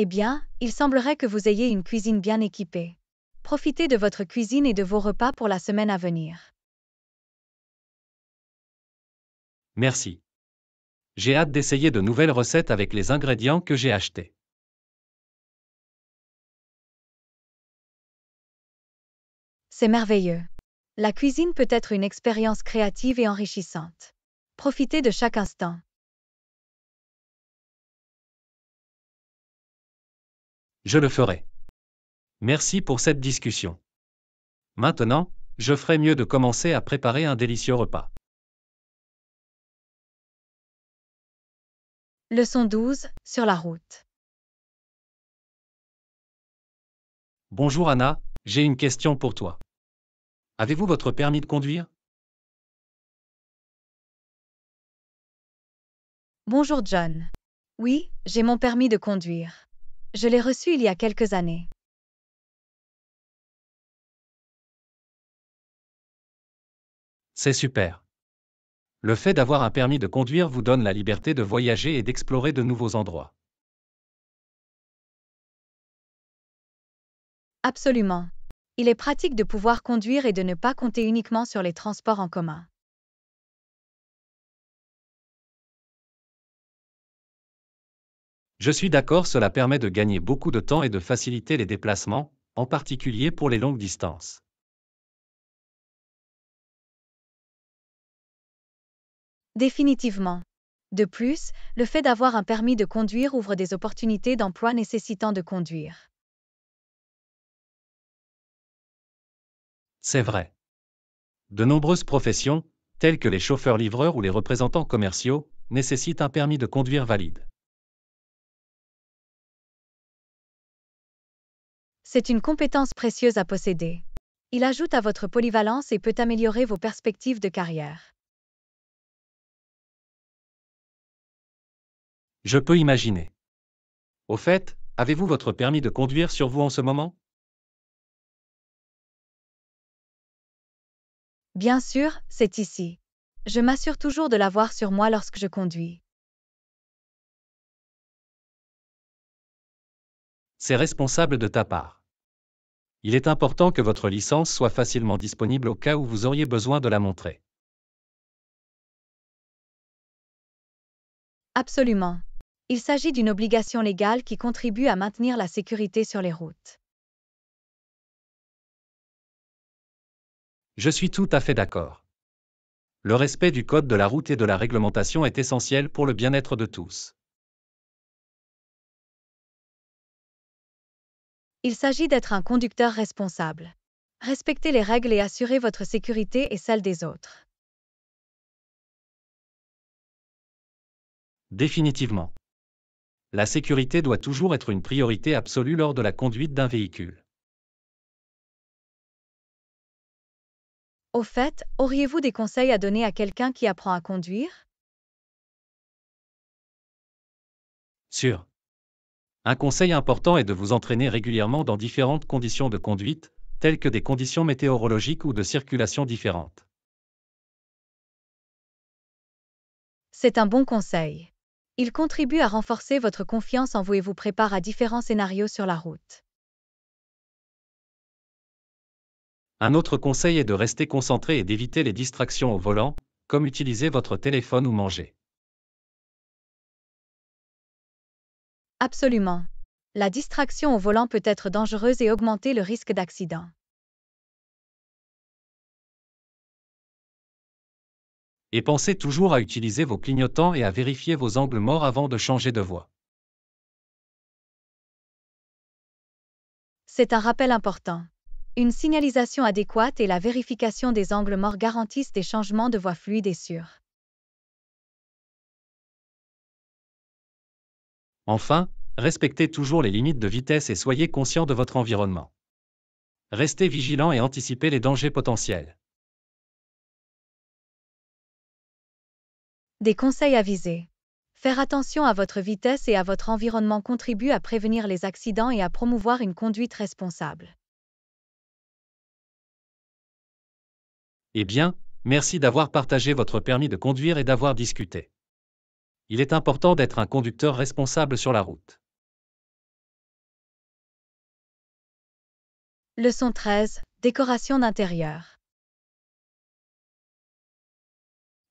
Eh bien, il semblerait que vous ayez une cuisine bien équipée. Profitez de votre cuisine et de vos repas pour la semaine à venir. Merci. J'ai hâte d'essayer de nouvelles recettes avec les ingrédients que j'ai achetés. C'est merveilleux. La cuisine peut être une expérience créative et enrichissante. Profitez de chaque instant. Je le ferai. Merci pour cette discussion. Maintenant, je ferai mieux de commencer à préparer un délicieux repas. Leçon 12, sur la route. Bonjour Anna, j'ai une question pour toi. Avez-vous votre permis de conduire Bonjour John. Oui, j'ai mon permis de conduire. Je l'ai reçu il y a quelques années. C'est super. Le fait d'avoir un permis de conduire vous donne la liberté de voyager et d'explorer de nouveaux endroits. Absolument. Il est pratique de pouvoir conduire et de ne pas compter uniquement sur les transports en commun. Je suis d'accord, cela permet de gagner beaucoup de temps et de faciliter les déplacements, en particulier pour les longues distances. Définitivement. De plus, le fait d'avoir un permis de conduire ouvre des opportunités d'emploi nécessitant de conduire. C'est vrai. De nombreuses professions, telles que les chauffeurs-livreurs ou les représentants commerciaux, nécessitent un permis de conduire valide. C'est une compétence précieuse à posséder. Il ajoute à votre polyvalence et peut améliorer vos perspectives de carrière. Je peux imaginer. Au fait, avez-vous votre permis de conduire sur vous en ce moment Bien sûr, c'est ici. Je m'assure toujours de l'avoir sur moi lorsque je conduis. C'est responsable de ta part. Il est important que votre licence soit facilement disponible au cas où vous auriez besoin de la montrer. Absolument. Il s'agit d'une obligation légale qui contribue à maintenir la sécurité sur les routes. Je suis tout à fait d'accord. Le respect du code de la route et de la réglementation est essentiel pour le bien-être de tous. Il s'agit d'être un conducteur responsable. Respectez les règles et assurez votre sécurité et celle des autres. Définitivement. La sécurité doit toujours être une priorité absolue lors de la conduite d'un véhicule. Au fait, auriez-vous des conseils à donner à quelqu'un qui apprend à conduire Sûr. Un conseil important est de vous entraîner régulièrement dans différentes conditions de conduite, telles que des conditions météorologiques ou de circulation différentes. C'est un bon conseil. Il contribue à renforcer votre confiance en vous et vous prépare à différents scénarios sur la route. Un autre conseil est de rester concentré et d'éviter les distractions au volant, comme utiliser votre téléphone ou manger. Absolument. La distraction au volant peut être dangereuse et augmenter le risque d'accident. Et pensez toujours à utiliser vos clignotants et à vérifier vos angles morts avant de changer de voie. C'est un rappel important. Une signalisation adéquate et la vérification des angles morts garantissent des changements de voie fluides et sûrs. Enfin, respectez toujours les limites de vitesse et soyez conscient de votre environnement. Restez vigilant et anticipez les dangers potentiels. Des conseils avisés. Faire attention à votre vitesse et à votre environnement contribue à prévenir les accidents et à promouvoir une conduite responsable. Eh bien, merci d'avoir partagé votre permis de conduire et d'avoir discuté il est important d'être un conducteur responsable sur la route. Leçon 13. Décoration d'intérieur.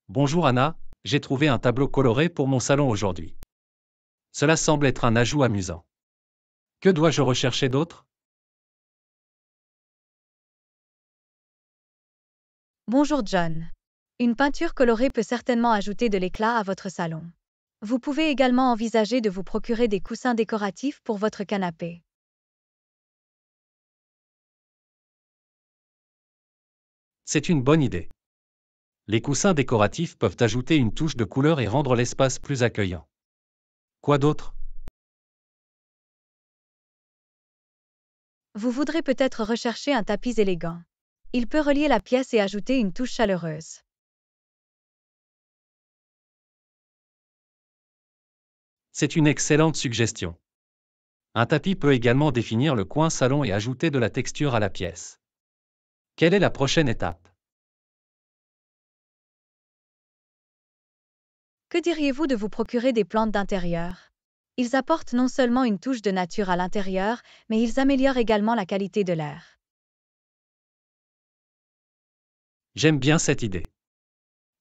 Bonjour Anna, j'ai trouvé un tableau coloré pour mon salon aujourd'hui. Cela semble être un ajout amusant. Que dois-je rechercher d'autre Bonjour John. Une peinture colorée peut certainement ajouter de l'éclat à votre salon. Vous pouvez également envisager de vous procurer des coussins décoratifs pour votre canapé. C'est une bonne idée. Les coussins décoratifs peuvent ajouter une touche de couleur et rendre l'espace plus accueillant. Quoi d'autre Vous voudrez peut-être rechercher un tapis élégant. Il peut relier la pièce et ajouter une touche chaleureuse. C'est une excellente suggestion. Un tapis peut également définir le coin salon et ajouter de la texture à la pièce. Quelle est la prochaine étape Que diriez-vous de vous procurer des plantes d'intérieur Ils apportent non seulement une touche de nature à l'intérieur, mais ils améliorent également la qualité de l'air. J'aime bien cette idée.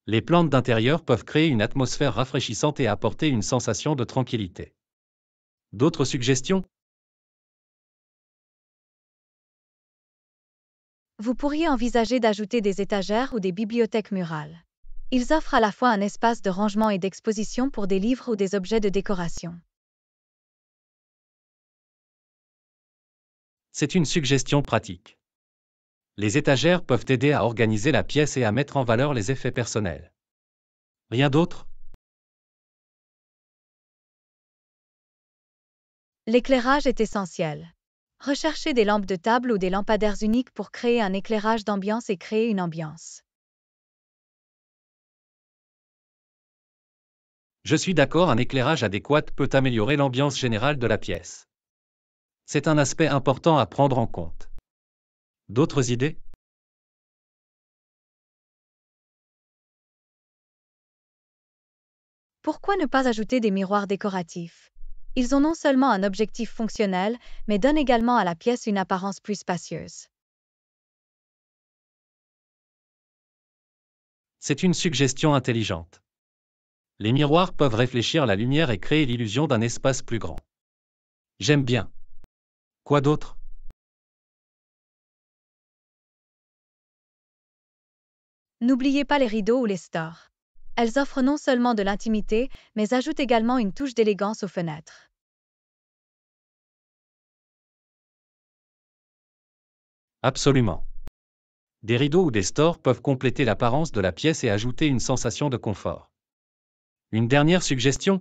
Les plantes d'intérieur peuvent créer une atmosphère rafraîchissante et apporter une sensation de tranquillité. D'autres suggestions Vous pourriez envisager d'ajouter des étagères ou des bibliothèques murales. Ils offrent à la fois un espace de rangement et d'exposition pour des livres ou des objets de décoration. C'est une suggestion pratique les étagères peuvent aider à organiser la pièce et à mettre en valeur les effets personnels. Rien d'autre L'éclairage est essentiel. Recherchez des lampes de table ou des lampadaires uniques pour créer un éclairage d'ambiance et créer une ambiance. Je suis d'accord, un éclairage adéquat peut améliorer l'ambiance générale de la pièce. C'est un aspect important à prendre en compte. D'autres idées Pourquoi ne pas ajouter des miroirs décoratifs Ils ont non seulement un objectif fonctionnel, mais donnent également à la pièce une apparence plus spacieuse. C'est une suggestion intelligente. Les miroirs peuvent réfléchir la lumière et créer l'illusion d'un espace plus grand. J'aime bien. Quoi d'autre N'oubliez pas les rideaux ou les stores. Elles offrent non seulement de l'intimité, mais ajoutent également une touche d'élégance aux fenêtres. Absolument. Des rideaux ou des stores peuvent compléter l'apparence de la pièce et ajouter une sensation de confort. Une dernière suggestion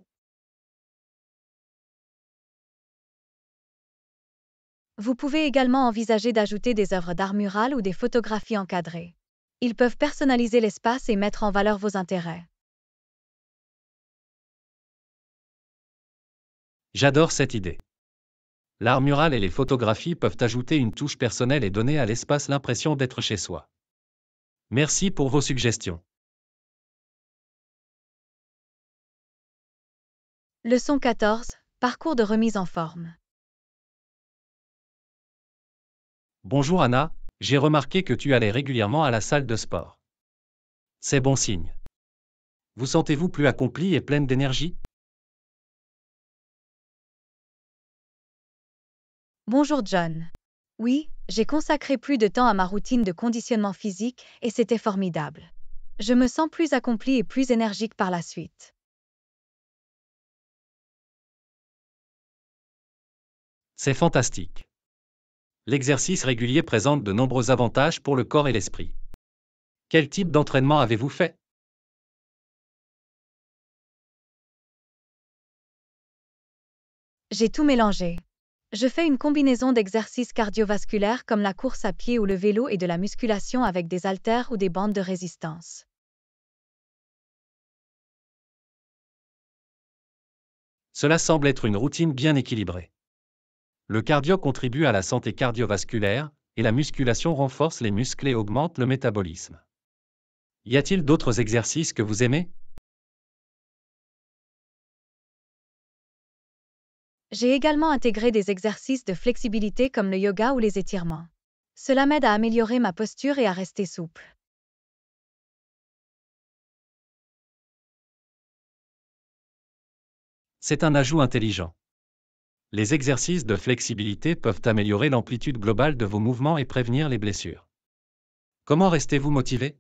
Vous pouvez également envisager d'ajouter des œuvres d'art murales ou des photographies encadrées. Ils peuvent personnaliser l'espace et mettre en valeur vos intérêts. J'adore cette idée. L'art mural et les photographies peuvent ajouter une touche personnelle et donner à l'espace l'impression d'être chez soi. Merci pour vos suggestions. Leçon 14. Parcours de remise en forme. Bonjour Anna, j'ai remarqué que tu allais régulièrement à la salle de sport. C'est bon signe. Vous sentez-vous plus accompli et pleine d'énergie Bonjour John. Oui, j'ai consacré plus de temps à ma routine de conditionnement physique et c'était formidable. Je me sens plus accompli et plus énergique par la suite. C'est fantastique. L'exercice régulier présente de nombreux avantages pour le corps et l'esprit. Quel type d'entraînement avez-vous fait J'ai tout mélangé. Je fais une combinaison d'exercices cardiovasculaires comme la course à pied ou le vélo et de la musculation avec des haltères ou des bandes de résistance. Cela semble être une routine bien équilibrée. Le cardio contribue à la santé cardiovasculaire, et la musculation renforce les muscles et augmente le métabolisme. Y a-t-il d'autres exercices que vous aimez J'ai également intégré des exercices de flexibilité comme le yoga ou les étirements. Cela m'aide à améliorer ma posture et à rester souple. C'est un ajout intelligent les exercices de flexibilité peuvent améliorer l'amplitude globale de vos mouvements et prévenir les blessures. Comment restez-vous motivé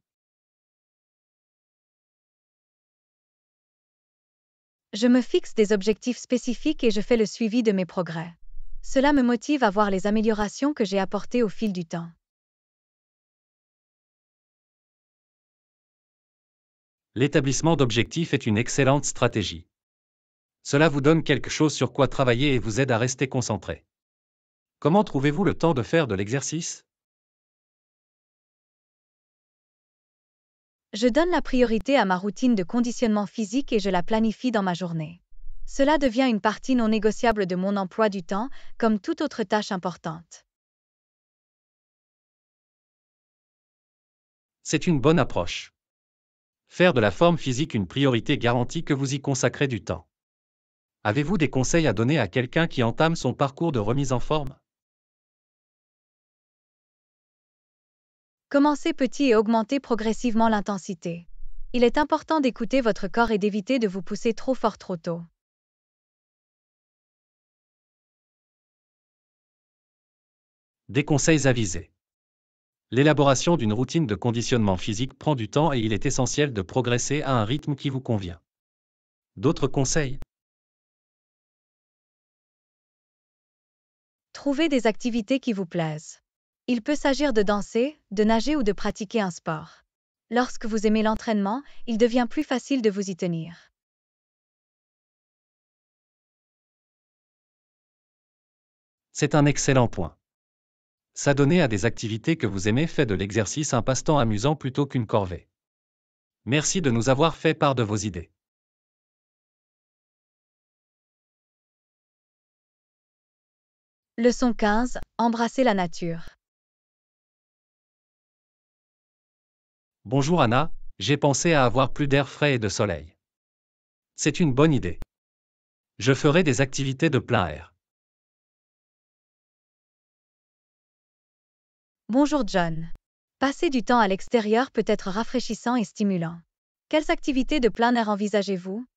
Je me fixe des objectifs spécifiques et je fais le suivi de mes progrès. Cela me motive à voir les améliorations que j'ai apportées au fil du temps. L'établissement d'objectifs est une excellente stratégie. Cela vous donne quelque chose sur quoi travailler et vous aide à rester concentré. Comment trouvez-vous le temps de faire de l'exercice Je donne la priorité à ma routine de conditionnement physique et je la planifie dans ma journée. Cela devient une partie non négociable de mon emploi du temps, comme toute autre tâche importante. C'est une bonne approche. Faire de la forme physique une priorité garantit que vous y consacrez du temps. Avez-vous des conseils à donner à quelqu'un qui entame son parcours de remise en forme Commencez petit et augmentez progressivement l'intensité. Il est important d'écouter votre corps et d'éviter de vous pousser trop fort trop tôt. Des conseils avisés. L'élaboration d'une routine de conditionnement physique prend du temps et il est essentiel de progresser à un rythme qui vous convient. D'autres conseils Trouvez des activités qui vous plaisent. Il peut s'agir de danser, de nager ou de pratiquer un sport. Lorsque vous aimez l'entraînement, il devient plus facile de vous y tenir. C'est un excellent point. S'adonner à des activités que vous aimez fait de l'exercice un passe-temps amusant plutôt qu'une corvée. Merci de nous avoir fait part de vos idées. Leçon 15. Embrasser la nature. Bonjour Anna, j'ai pensé à avoir plus d'air frais et de soleil. C'est une bonne idée. Je ferai des activités de plein air. Bonjour John. Passer du temps à l'extérieur peut être rafraîchissant et stimulant. Quelles activités de plein air envisagez-vous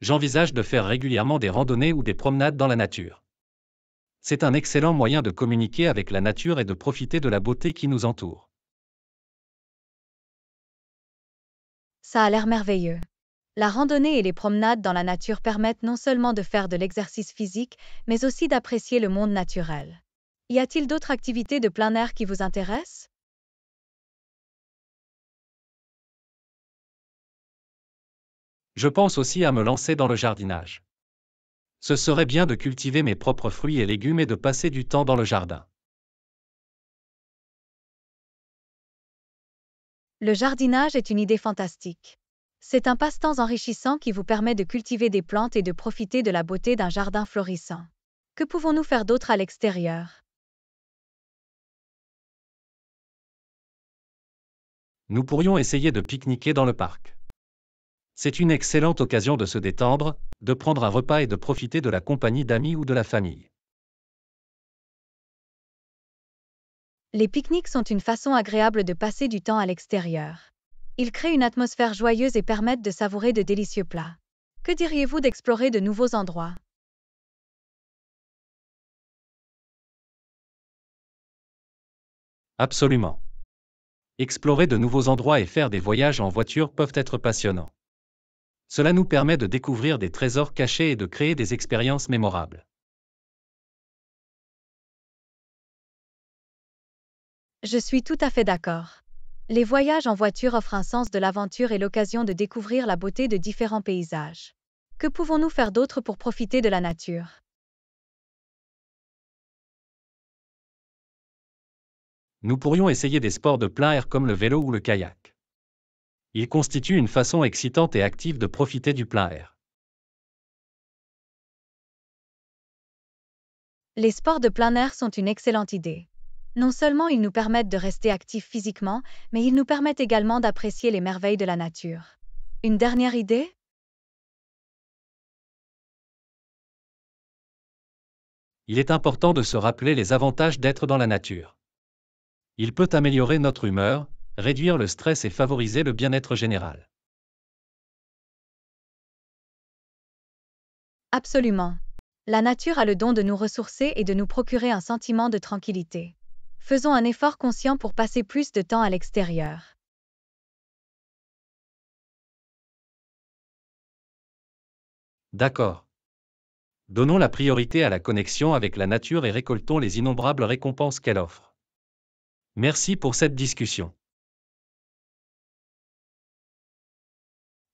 j'envisage de faire régulièrement des randonnées ou des promenades dans la nature. C'est un excellent moyen de communiquer avec la nature et de profiter de la beauté qui nous entoure. Ça a l'air merveilleux. La randonnée et les promenades dans la nature permettent non seulement de faire de l'exercice physique, mais aussi d'apprécier le monde naturel. Y a-t-il d'autres activités de plein air qui vous intéressent Je pense aussi à me lancer dans le jardinage. Ce serait bien de cultiver mes propres fruits et légumes et de passer du temps dans le jardin. Le jardinage est une idée fantastique. C'est un passe-temps enrichissant qui vous permet de cultiver des plantes et de profiter de la beauté d'un jardin florissant. Que pouvons-nous faire d'autre à l'extérieur Nous pourrions essayer de pique-niquer dans le parc. C'est une excellente occasion de se détendre, de prendre un repas et de profiter de la compagnie d'amis ou de la famille. Les pique-niques sont une façon agréable de passer du temps à l'extérieur. Ils créent une atmosphère joyeuse et permettent de savourer de délicieux plats. Que diriez-vous d'explorer de nouveaux endroits Absolument. Explorer de nouveaux endroits et faire des voyages en voiture peuvent être passionnants. Cela nous permet de découvrir des trésors cachés et de créer des expériences mémorables. Je suis tout à fait d'accord. Les voyages en voiture offrent un sens de l'aventure et l'occasion de découvrir la beauté de différents paysages. Que pouvons-nous faire d'autre pour profiter de la nature Nous pourrions essayer des sports de plein air comme le vélo ou le kayak il constitue une façon excitante et active de profiter du plein air. Les sports de plein air sont une excellente idée. Non seulement ils nous permettent de rester actifs physiquement, mais ils nous permettent également d'apprécier les merveilles de la nature. Une dernière idée Il est important de se rappeler les avantages d'être dans la nature. Il peut améliorer notre humeur, réduire le stress et favoriser le bien-être général. Absolument. La nature a le don de nous ressourcer et de nous procurer un sentiment de tranquillité. Faisons un effort conscient pour passer plus de temps à l'extérieur. D'accord. Donnons la priorité à la connexion avec la nature et récoltons les innombrables récompenses qu'elle offre. Merci pour cette discussion.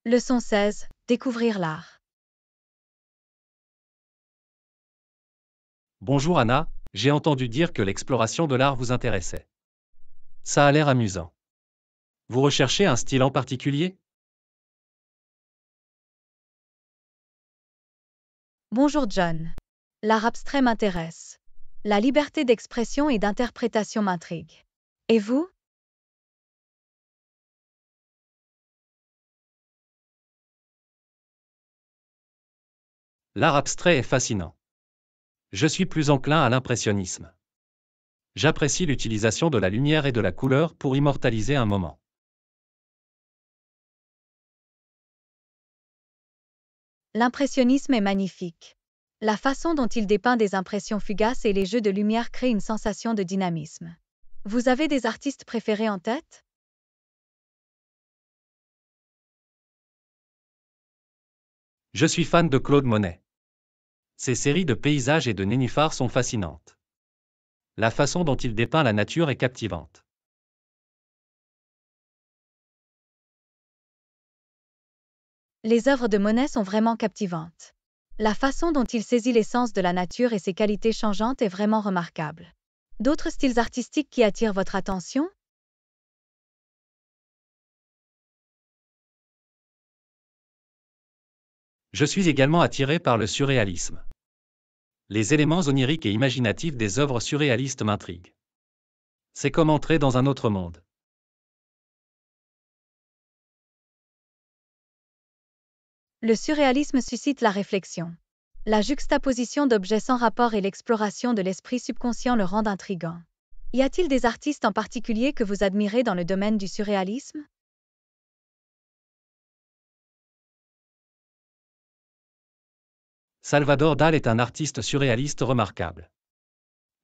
Leçon 16. Découvrir l'art. Bonjour Anna, j'ai entendu dire que l'exploration de l'art vous intéressait. Ça a l'air amusant. Vous recherchez un style en particulier Bonjour John. L'art abstrait m'intéresse. La liberté d'expression et d'interprétation m'intrigue. Et vous L'art abstrait est fascinant. Je suis plus enclin à l'impressionnisme. J'apprécie l'utilisation de la lumière et de la couleur pour immortaliser un moment. L'impressionnisme est magnifique. La façon dont il dépeint des impressions fugaces et les jeux de lumière créent une sensation de dynamisme. Vous avez des artistes préférés en tête Je suis fan de Claude Monet. Ces séries de paysages et de nénuphars sont fascinantes. La façon dont il dépeint la nature est captivante. Les œuvres de Monet sont vraiment captivantes. La façon dont il saisit l'essence de la nature et ses qualités changeantes est vraiment remarquable. D'autres styles artistiques qui attirent votre attention Je suis également attiré par le surréalisme. Les éléments oniriques et imaginatifs des œuvres surréalistes m'intriguent. C'est comme entrer dans un autre monde. Le surréalisme suscite la réflexion. La juxtaposition d'objets sans rapport et l'exploration de l'esprit subconscient le rendent intrigant. Y a-t-il des artistes en particulier que vous admirez dans le domaine du surréalisme Salvador Dahl est un artiste surréaliste remarquable.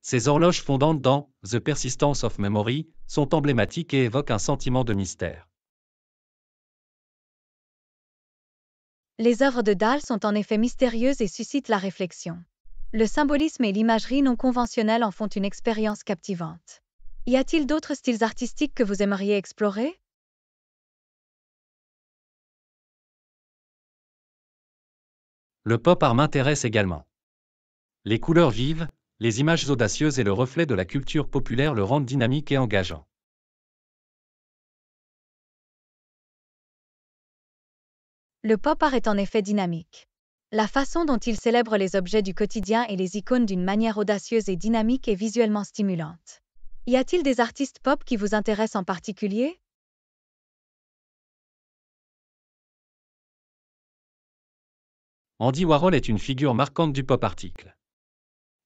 Ses horloges fondantes dans The Persistence of Memory sont emblématiques et évoquent un sentiment de mystère. Les œuvres de Dahl sont en effet mystérieuses et suscitent la réflexion. Le symbolisme et l'imagerie non conventionnelle en font une expérience captivante. Y a-t-il d'autres styles artistiques que vous aimeriez explorer Le pop art m'intéresse également. Les couleurs vives, les images audacieuses et le reflet de la culture populaire le rendent dynamique et engageant. Le pop art est en effet dynamique. La façon dont il célèbre les objets du quotidien et les icônes d'une manière audacieuse et dynamique est visuellement stimulante. Y a-t-il des artistes pop qui vous intéressent en particulier Andy Warhol est une figure marquante du pop article.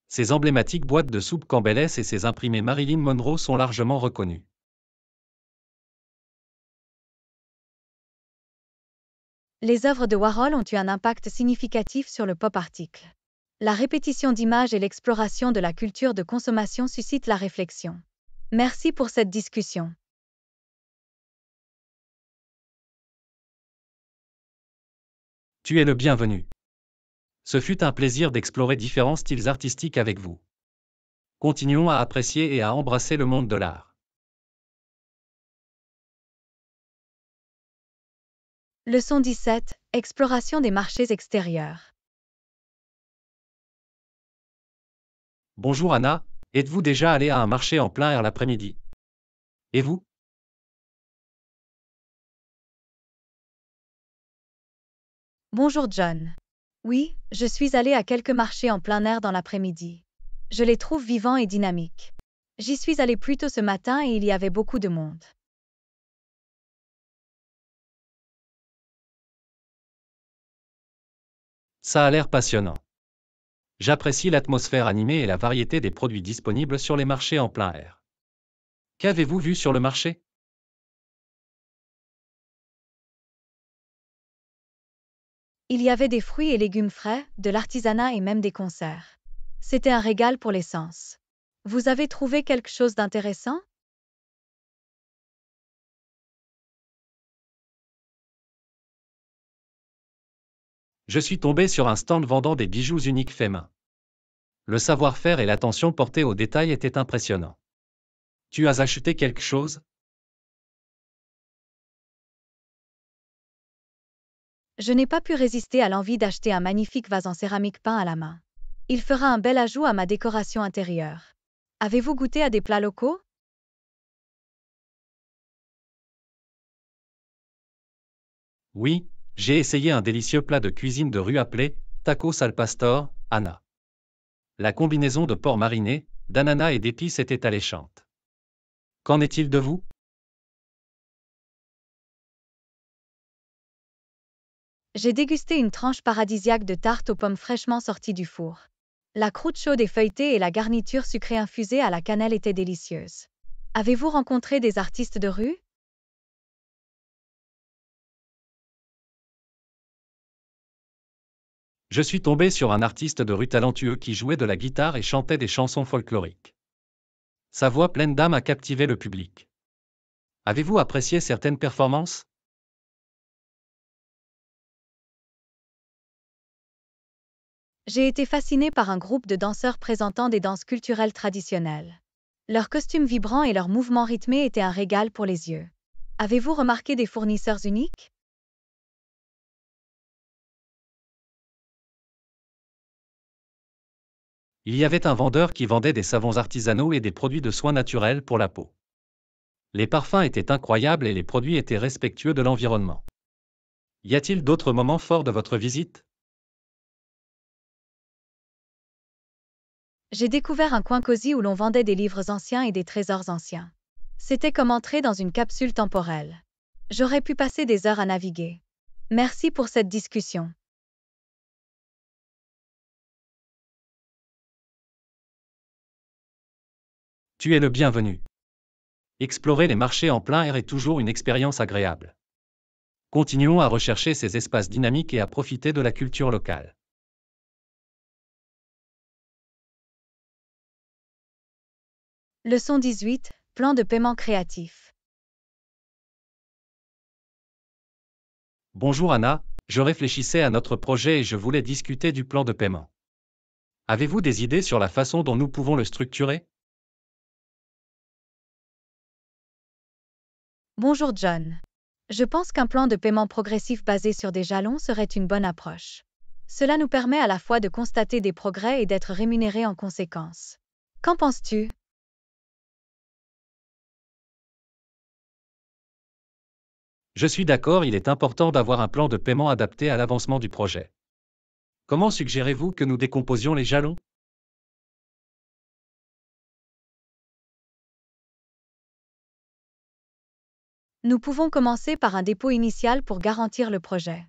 Ses emblématiques boîtes de soupe Campbell's et ses imprimés Marilyn Monroe sont largement reconnus. Les œuvres de Warhol ont eu un impact significatif sur le pop article. La répétition d'images et l'exploration de la culture de consommation suscitent la réflexion. Merci pour cette discussion. Tu es le bienvenu. Ce fut un plaisir d'explorer différents styles artistiques avec vous. Continuons à apprécier et à embrasser le monde de l'art. Leçon 17. Exploration des marchés extérieurs. Bonjour Anna, êtes-vous déjà allé à un marché en plein air l'après-midi Et vous Bonjour John. Oui, je suis allé à quelques marchés en plein air dans l'après-midi. Je les trouve vivants et dynamiques. J'y suis allé plus tôt ce matin et il y avait beaucoup de monde. Ça a l'air passionnant. J'apprécie l'atmosphère animée et la variété des produits disponibles sur les marchés en plein air. Qu'avez-vous vu sur le marché Il y avait des fruits et légumes frais, de l'artisanat et même des concerts. C'était un régal pour les sens. Vous avez trouvé quelque chose d'intéressant Je suis tombé sur un stand vendant des bijoux uniques faits main. Le savoir-faire et l'attention portée aux détails étaient impressionnants. Tu as acheté quelque chose Je n'ai pas pu résister à l'envie d'acheter un magnifique vase en céramique peint à la main. Il fera un bel ajout à ma décoration intérieure. Avez-vous goûté à des plats locaux Oui, j'ai essayé un délicieux plat de cuisine de rue appelé Taco sal pastor, Anna. La combinaison de porc mariné, d'ananas et d'épices était alléchante. Qu'en est-il de vous J'ai dégusté une tranche paradisiaque de tarte aux pommes fraîchement sorties du four. La croûte chaude et feuilletée et la garniture sucrée infusée à la cannelle étaient délicieuses. Avez-vous rencontré des artistes de rue Je suis tombé sur un artiste de rue talentueux qui jouait de la guitare et chantait des chansons folkloriques. Sa voix pleine d'âme a captivé le public. Avez-vous apprécié certaines performances J'ai été fasciné par un groupe de danseurs présentant des danses culturelles traditionnelles. Leurs costumes vibrants et leurs mouvements rythmés étaient un régal pour les yeux. Avez-vous remarqué des fournisseurs uniques Il y avait un vendeur qui vendait des savons artisanaux et des produits de soins naturels pour la peau. Les parfums étaient incroyables et les produits étaient respectueux de l'environnement. Y a-t-il d'autres moments forts de votre visite J'ai découvert un coin cosy où l'on vendait des livres anciens et des trésors anciens. C'était comme entrer dans une capsule temporelle. J'aurais pu passer des heures à naviguer. Merci pour cette discussion. Tu es le bienvenu. Explorer les marchés en plein air est toujours une expérience agréable. Continuons à rechercher ces espaces dynamiques et à profiter de la culture locale. Leçon 18. Plan de paiement créatif. Bonjour Anna, je réfléchissais à notre projet et je voulais discuter du plan de paiement. Avez-vous des idées sur la façon dont nous pouvons le structurer Bonjour John. Je pense qu'un plan de paiement progressif basé sur des jalons serait une bonne approche. Cela nous permet à la fois de constater des progrès et d'être rémunérés en conséquence. Qu'en penses-tu Je suis d'accord, il est important d'avoir un plan de paiement adapté à l'avancement du projet. Comment suggérez-vous que nous décomposions les jalons Nous pouvons commencer par un dépôt initial pour garantir le projet.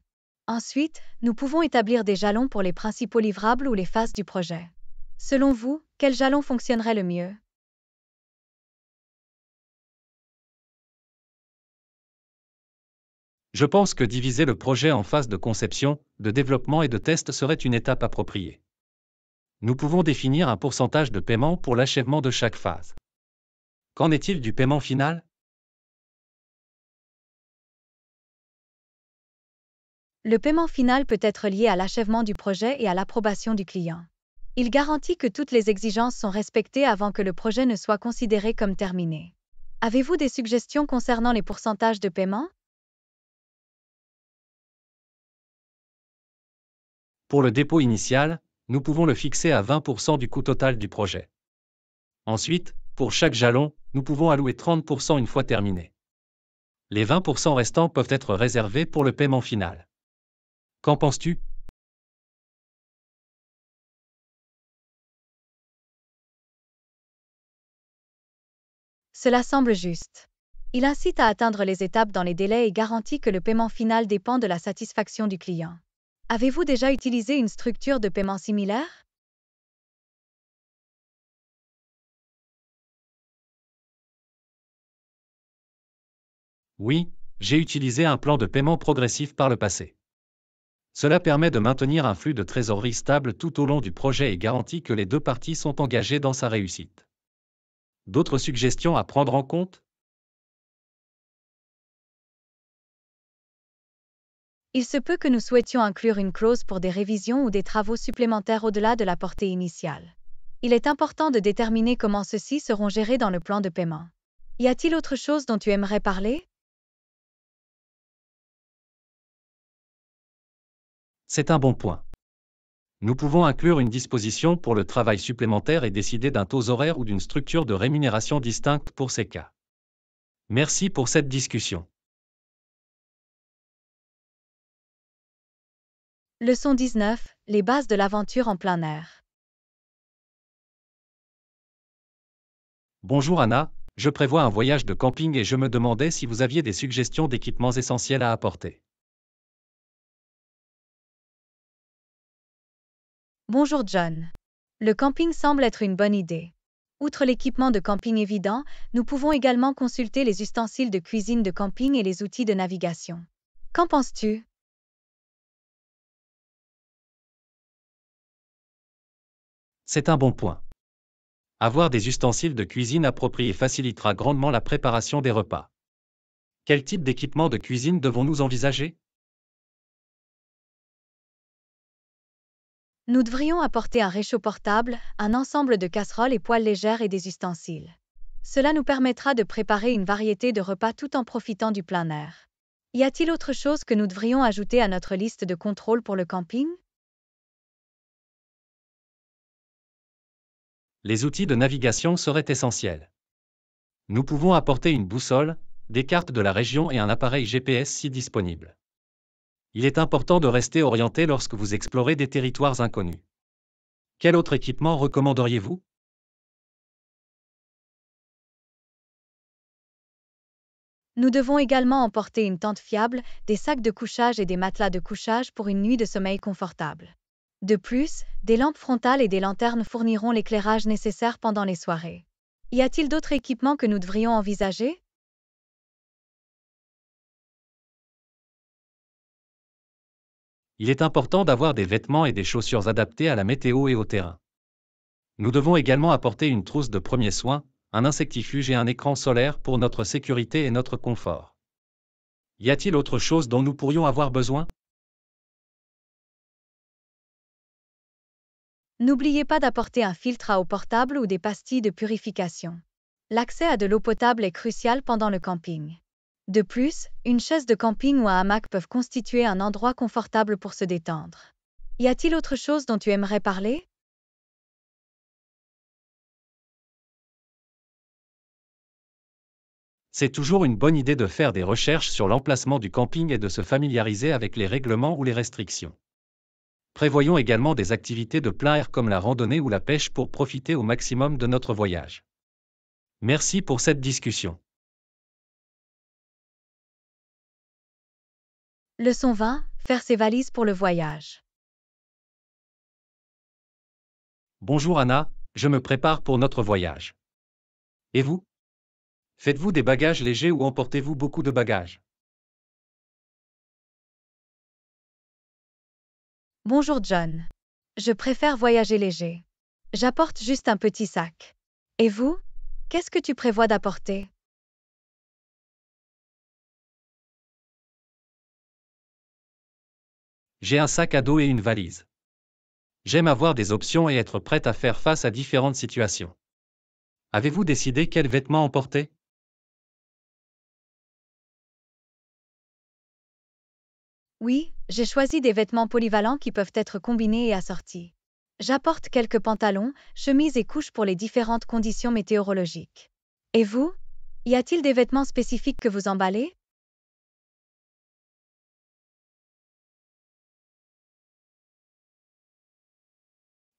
Ensuite, nous pouvons établir des jalons pour les principaux livrables ou les phases du projet. Selon vous, quel jalon fonctionnerait le mieux Je pense que diviser le projet en phases de conception, de développement et de test serait une étape appropriée. Nous pouvons définir un pourcentage de paiement pour l'achèvement de chaque phase. Qu'en est-il du paiement final Le paiement final peut être lié à l'achèvement du projet et à l'approbation du client. Il garantit que toutes les exigences sont respectées avant que le projet ne soit considéré comme terminé. Avez-vous des suggestions concernant les pourcentages de paiement Pour le dépôt initial, nous pouvons le fixer à 20% du coût total du projet. Ensuite, pour chaque jalon, nous pouvons allouer 30% une fois terminé. Les 20% restants peuvent être réservés pour le paiement final. Qu'en penses-tu Cela semble juste. Il incite à atteindre les étapes dans les délais et garantit que le paiement final dépend de la satisfaction du client. Avez-vous déjà utilisé une structure de paiement similaire? Oui, j'ai utilisé un plan de paiement progressif par le passé. Cela permet de maintenir un flux de trésorerie stable tout au long du projet et garantit que les deux parties sont engagées dans sa réussite. D'autres suggestions à prendre en compte Il se peut que nous souhaitions inclure une clause pour des révisions ou des travaux supplémentaires au-delà de la portée initiale. Il est important de déterminer comment ceux-ci seront gérés dans le plan de paiement. Y a-t-il autre chose dont tu aimerais parler C'est un bon point. Nous pouvons inclure une disposition pour le travail supplémentaire et décider d'un taux horaire ou d'une structure de rémunération distincte pour ces cas. Merci pour cette discussion. Leçon 19. Les bases de l'aventure en plein air. Bonjour Anna, je prévois un voyage de camping et je me demandais si vous aviez des suggestions d'équipements essentiels à apporter. Bonjour John. Le camping semble être une bonne idée. Outre l'équipement de camping évident, nous pouvons également consulter les ustensiles de cuisine de camping et les outils de navigation. Qu'en penses-tu C'est un bon point. Avoir des ustensiles de cuisine appropriés facilitera grandement la préparation des repas. Quel type d'équipement de cuisine devons-nous envisager Nous devrions apporter un réchaud portable, un ensemble de casseroles et poêles légères et des ustensiles. Cela nous permettra de préparer une variété de repas tout en profitant du plein air. Y a-t-il autre chose que nous devrions ajouter à notre liste de contrôle pour le camping les outils de navigation seraient essentiels. Nous pouvons apporter une boussole, des cartes de la région et un appareil GPS si disponible. Il est important de rester orienté lorsque vous explorez des territoires inconnus. Quel autre équipement recommanderiez-vous Nous devons également emporter une tente fiable, des sacs de couchage et des matelas de couchage pour une nuit de sommeil confortable. De plus, des lampes frontales et des lanternes fourniront l'éclairage nécessaire pendant les soirées. Y a-t-il d'autres équipements que nous devrions envisager Il est important d'avoir des vêtements et des chaussures adaptés à la météo et au terrain. Nous devons également apporter une trousse de premiers soins, un insectifuge et un écran solaire pour notre sécurité et notre confort. Y a-t-il autre chose dont nous pourrions avoir besoin N'oubliez pas d'apporter un filtre à eau portable ou des pastilles de purification. L'accès à de l'eau potable est crucial pendant le camping. De plus, une chaise de camping ou un hamac peuvent constituer un endroit confortable pour se détendre. Y a-t-il autre chose dont tu aimerais parler C'est toujours une bonne idée de faire des recherches sur l'emplacement du camping et de se familiariser avec les règlements ou les restrictions prévoyons également des activités de plein air comme la randonnée ou la pêche pour profiter au maximum de notre voyage. Merci pour cette discussion. Leçon 20. Faire ses valises pour le voyage. Bonjour Anna, je me prépare pour notre voyage. Et vous Faites-vous des bagages légers ou emportez-vous beaucoup de bagages Bonjour John. Je préfère voyager léger. J'apporte juste un petit sac. Et vous Qu'est-ce que tu prévois d'apporter J'ai un sac à dos et une valise. J'aime avoir des options et être prête à faire face à différentes situations. Avez-vous décidé quels vêtements emporter Oui, j'ai choisi des vêtements polyvalents qui peuvent être combinés et assortis. J'apporte quelques pantalons, chemises et couches pour les différentes conditions météorologiques. Et vous Y a-t-il des vêtements spécifiques que vous emballez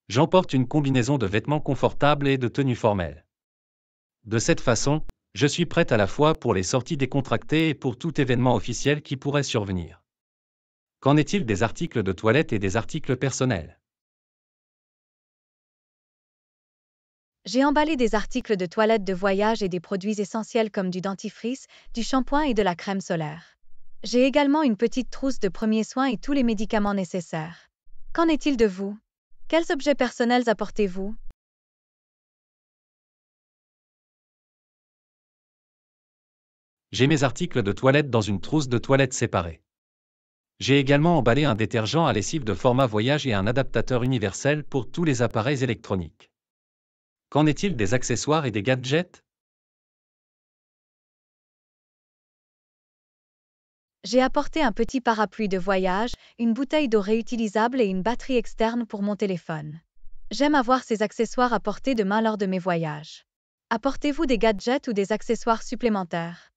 J'emporte une combinaison de vêtements confortables et de tenues formelles. De cette façon, je suis prête à la fois pour les sorties décontractées et pour tout événement officiel qui pourrait survenir. Qu'en est-il des articles de toilette et des articles personnels J'ai emballé des articles de toilette de voyage et des produits essentiels comme du dentifrice, du shampoing et de la crème solaire. J'ai également une petite trousse de premiers soins et tous les médicaments nécessaires. Qu'en est-il de vous Quels objets personnels apportez-vous J'ai mes articles de toilette dans une trousse de toilette séparée. J'ai également emballé un détergent à lessive de format voyage et un adaptateur universel pour tous les appareils électroniques. Qu'en est-il des accessoires et des gadgets J'ai apporté un petit parapluie de voyage, une bouteille d'eau réutilisable et une batterie externe pour mon téléphone. J'aime avoir ces accessoires à portée de main lors de mes voyages. Apportez-vous des gadgets ou des accessoires supplémentaires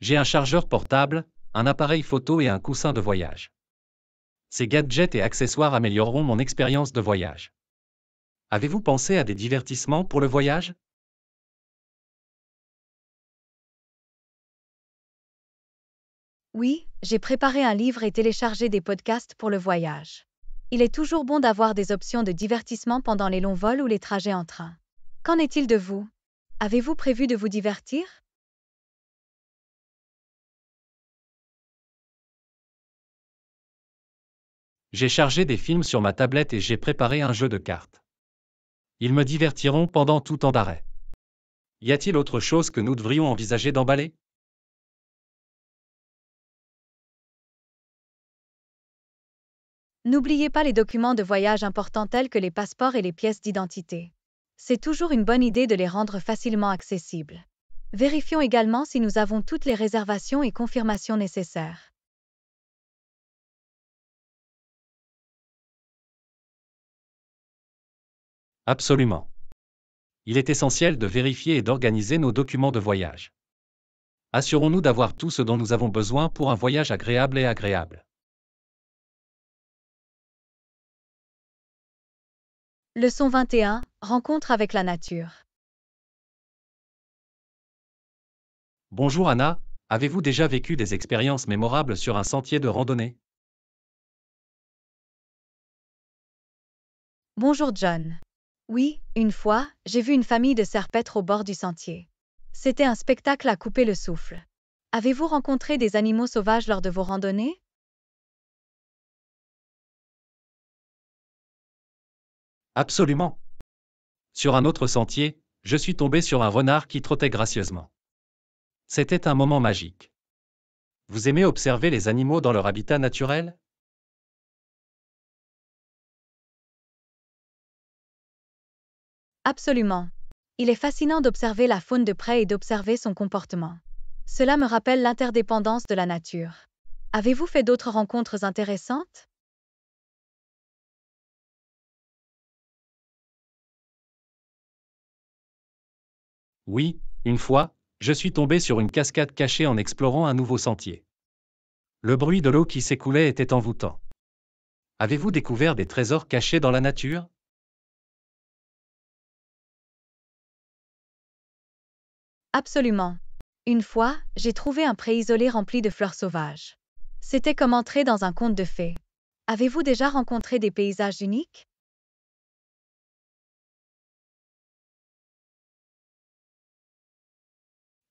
J'ai un chargeur portable, un appareil photo et un coussin de voyage. Ces gadgets et accessoires amélioreront mon expérience de voyage. Avez-vous pensé à des divertissements pour le voyage Oui, j'ai préparé un livre et téléchargé des podcasts pour le voyage. Il est toujours bon d'avoir des options de divertissement pendant les longs vols ou les trajets en train. Qu'en est-il de vous Avez-vous prévu de vous divertir J'ai chargé des films sur ma tablette et j'ai préparé un jeu de cartes. Ils me divertiront pendant tout temps d'arrêt. Y a-t-il autre chose que nous devrions envisager d'emballer N'oubliez pas les documents de voyage importants tels que les passeports et les pièces d'identité. C'est toujours une bonne idée de les rendre facilement accessibles. Vérifions également si nous avons toutes les réservations et confirmations nécessaires. Absolument. Il est essentiel de vérifier et d'organiser nos documents de voyage. Assurons-nous d'avoir tout ce dont nous avons besoin pour un voyage agréable et agréable. Leçon 21. Rencontre avec la nature. Bonjour Anna, avez-vous déjà vécu des expériences mémorables sur un sentier de randonnée Bonjour John. Oui, une fois, j'ai vu une famille de serpètres au bord du sentier. C'était un spectacle à couper le souffle. Avez-vous rencontré des animaux sauvages lors de vos randonnées Absolument. Sur un autre sentier, je suis tombé sur un renard qui trottait gracieusement. C'était un moment magique. Vous aimez observer les animaux dans leur habitat naturel Absolument. Il est fascinant d'observer la faune de près et d'observer son comportement. Cela me rappelle l'interdépendance de la nature. Avez-vous fait d'autres rencontres intéressantes Oui, une fois, je suis tombé sur une cascade cachée en explorant un nouveau sentier. Le bruit de l'eau qui s'écoulait était envoûtant. Avez-vous découvert des trésors cachés dans la nature Absolument. Une fois, j'ai trouvé un pré isolé rempli de fleurs sauvages. C'était comme entrer dans un conte de fées. Avez-vous déjà rencontré des paysages uniques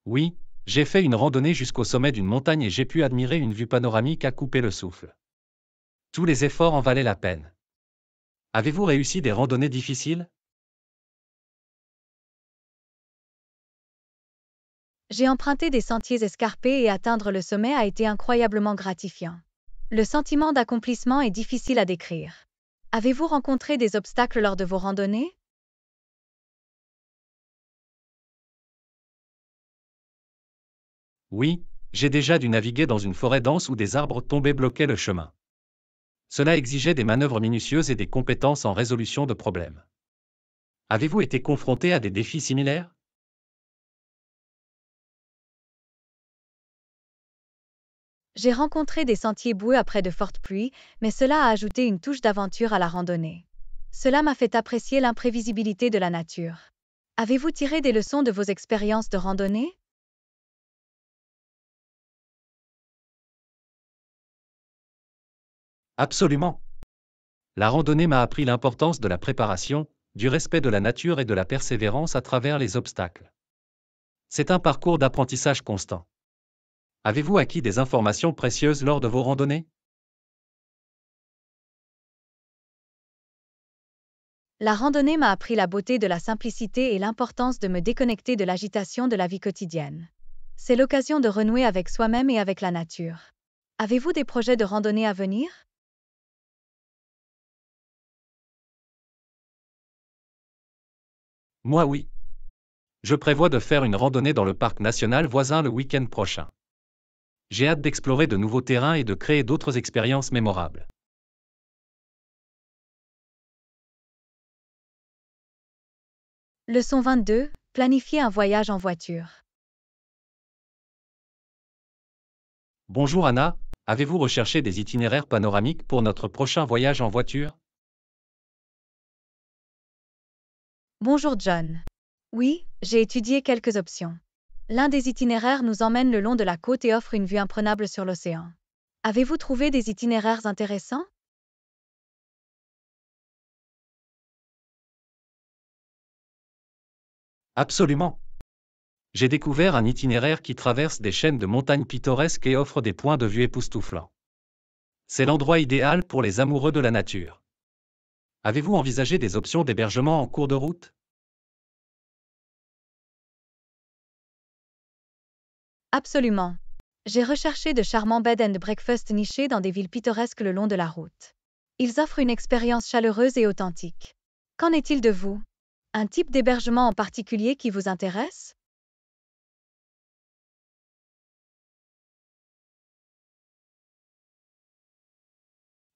Oui, j'ai fait une randonnée jusqu'au sommet d'une montagne et j'ai pu admirer une vue panoramique à couper le souffle. Tous les efforts en valaient la peine. Avez-vous réussi des randonnées difficiles J'ai emprunté des sentiers escarpés et atteindre le sommet a été incroyablement gratifiant. Le sentiment d'accomplissement est difficile à décrire. Avez-vous rencontré des obstacles lors de vos randonnées Oui, j'ai déjà dû naviguer dans une forêt dense où des arbres tombés bloquaient le chemin. Cela exigeait des manœuvres minutieuses et des compétences en résolution de problèmes. Avez-vous été confronté à des défis similaires J'ai rencontré des sentiers boueux après de fortes pluies, mais cela a ajouté une touche d'aventure à la randonnée. Cela m'a fait apprécier l'imprévisibilité de la nature. Avez-vous tiré des leçons de vos expériences de randonnée Absolument. La randonnée m'a appris l'importance de la préparation, du respect de la nature et de la persévérance à travers les obstacles. C'est un parcours d'apprentissage constant. Avez-vous acquis des informations précieuses lors de vos randonnées La randonnée m'a appris la beauté de la simplicité et l'importance de me déconnecter de l'agitation de la vie quotidienne. C'est l'occasion de renouer avec soi-même et avec la nature. Avez-vous des projets de randonnée à venir Moi oui. Je prévois de faire une randonnée dans le parc national voisin le week-end prochain. J'ai hâte d'explorer de nouveaux terrains et de créer d'autres expériences mémorables. Leçon 22. Planifier un voyage en voiture. Bonjour Anna, avez-vous recherché des itinéraires panoramiques pour notre prochain voyage en voiture Bonjour John. Oui, j'ai étudié quelques options. L'un des itinéraires nous emmène le long de la côte et offre une vue imprenable sur l'océan. Avez-vous trouvé des itinéraires intéressants Absolument. J'ai découvert un itinéraire qui traverse des chaînes de montagnes pittoresques et offre des points de vue époustouflants. C'est l'endroit idéal pour les amoureux de la nature. Avez-vous envisagé des options d'hébergement en cours de route Absolument. J'ai recherché de charmants bed and breakfast nichés dans des villes pittoresques le long de la route. Ils offrent une expérience chaleureuse et authentique. Qu'en est-il de vous Un type d'hébergement en particulier qui vous intéresse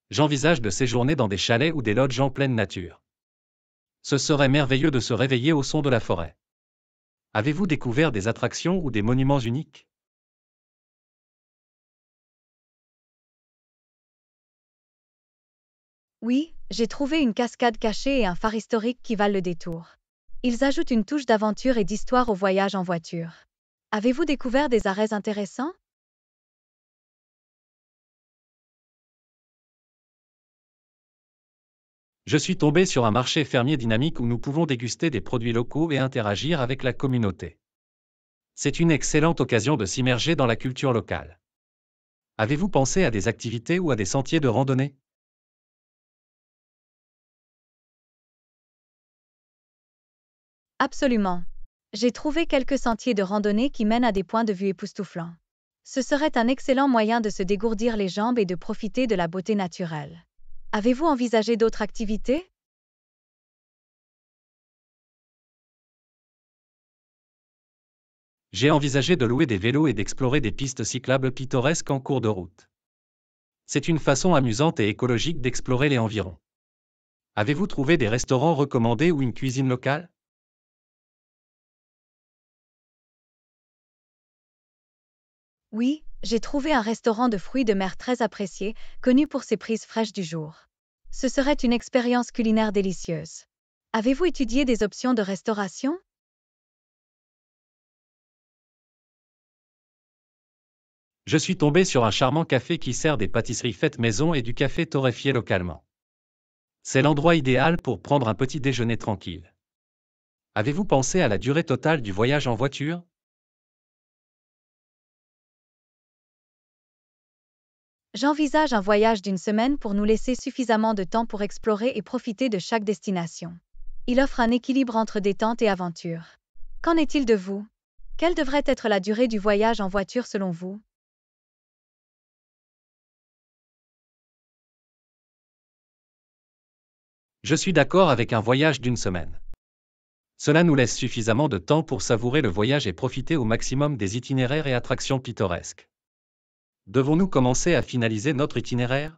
J'envisage de séjourner dans des chalets ou des lodges en pleine nature. Ce serait merveilleux de se réveiller au son de la forêt. Avez-vous découvert des attractions ou des monuments uniques Oui, j'ai trouvé une cascade cachée et un phare historique qui valent le détour. Ils ajoutent une touche d'aventure et d'histoire au voyage en voiture. Avez-vous découvert des arrêts intéressants je suis tombé sur un marché fermier dynamique où nous pouvons déguster des produits locaux et interagir avec la communauté. C'est une excellente occasion de s'immerger dans la culture locale. Avez-vous pensé à des activités ou à des sentiers de randonnée Absolument. J'ai trouvé quelques sentiers de randonnée qui mènent à des points de vue époustouflants. Ce serait un excellent moyen de se dégourdir les jambes et de profiter de la beauté naturelle. Avez-vous envisagé d'autres activités J'ai envisagé de louer des vélos et d'explorer des pistes cyclables pittoresques en cours de route. C'est une façon amusante et écologique d'explorer les environs. Avez-vous trouvé des restaurants recommandés ou une cuisine locale Oui, j'ai trouvé un restaurant de fruits de mer très apprécié, connu pour ses prises fraîches du jour. Ce serait une expérience culinaire délicieuse. Avez-vous étudié des options de restauration Je suis tombé sur un charmant café qui sert des pâtisseries faites maison et du café torréfié localement. C'est l'endroit idéal pour prendre un petit déjeuner tranquille. Avez-vous pensé à la durée totale du voyage en voiture J'envisage un voyage d'une semaine pour nous laisser suffisamment de temps pour explorer et profiter de chaque destination. Il offre un équilibre entre détente et aventure. Qu'en est-il de vous Quelle devrait être la durée du voyage en voiture selon vous Je suis d'accord avec un voyage d'une semaine. Cela nous laisse suffisamment de temps pour savourer le voyage et profiter au maximum des itinéraires et attractions pittoresques. Devons-nous commencer à finaliser notre itinéraire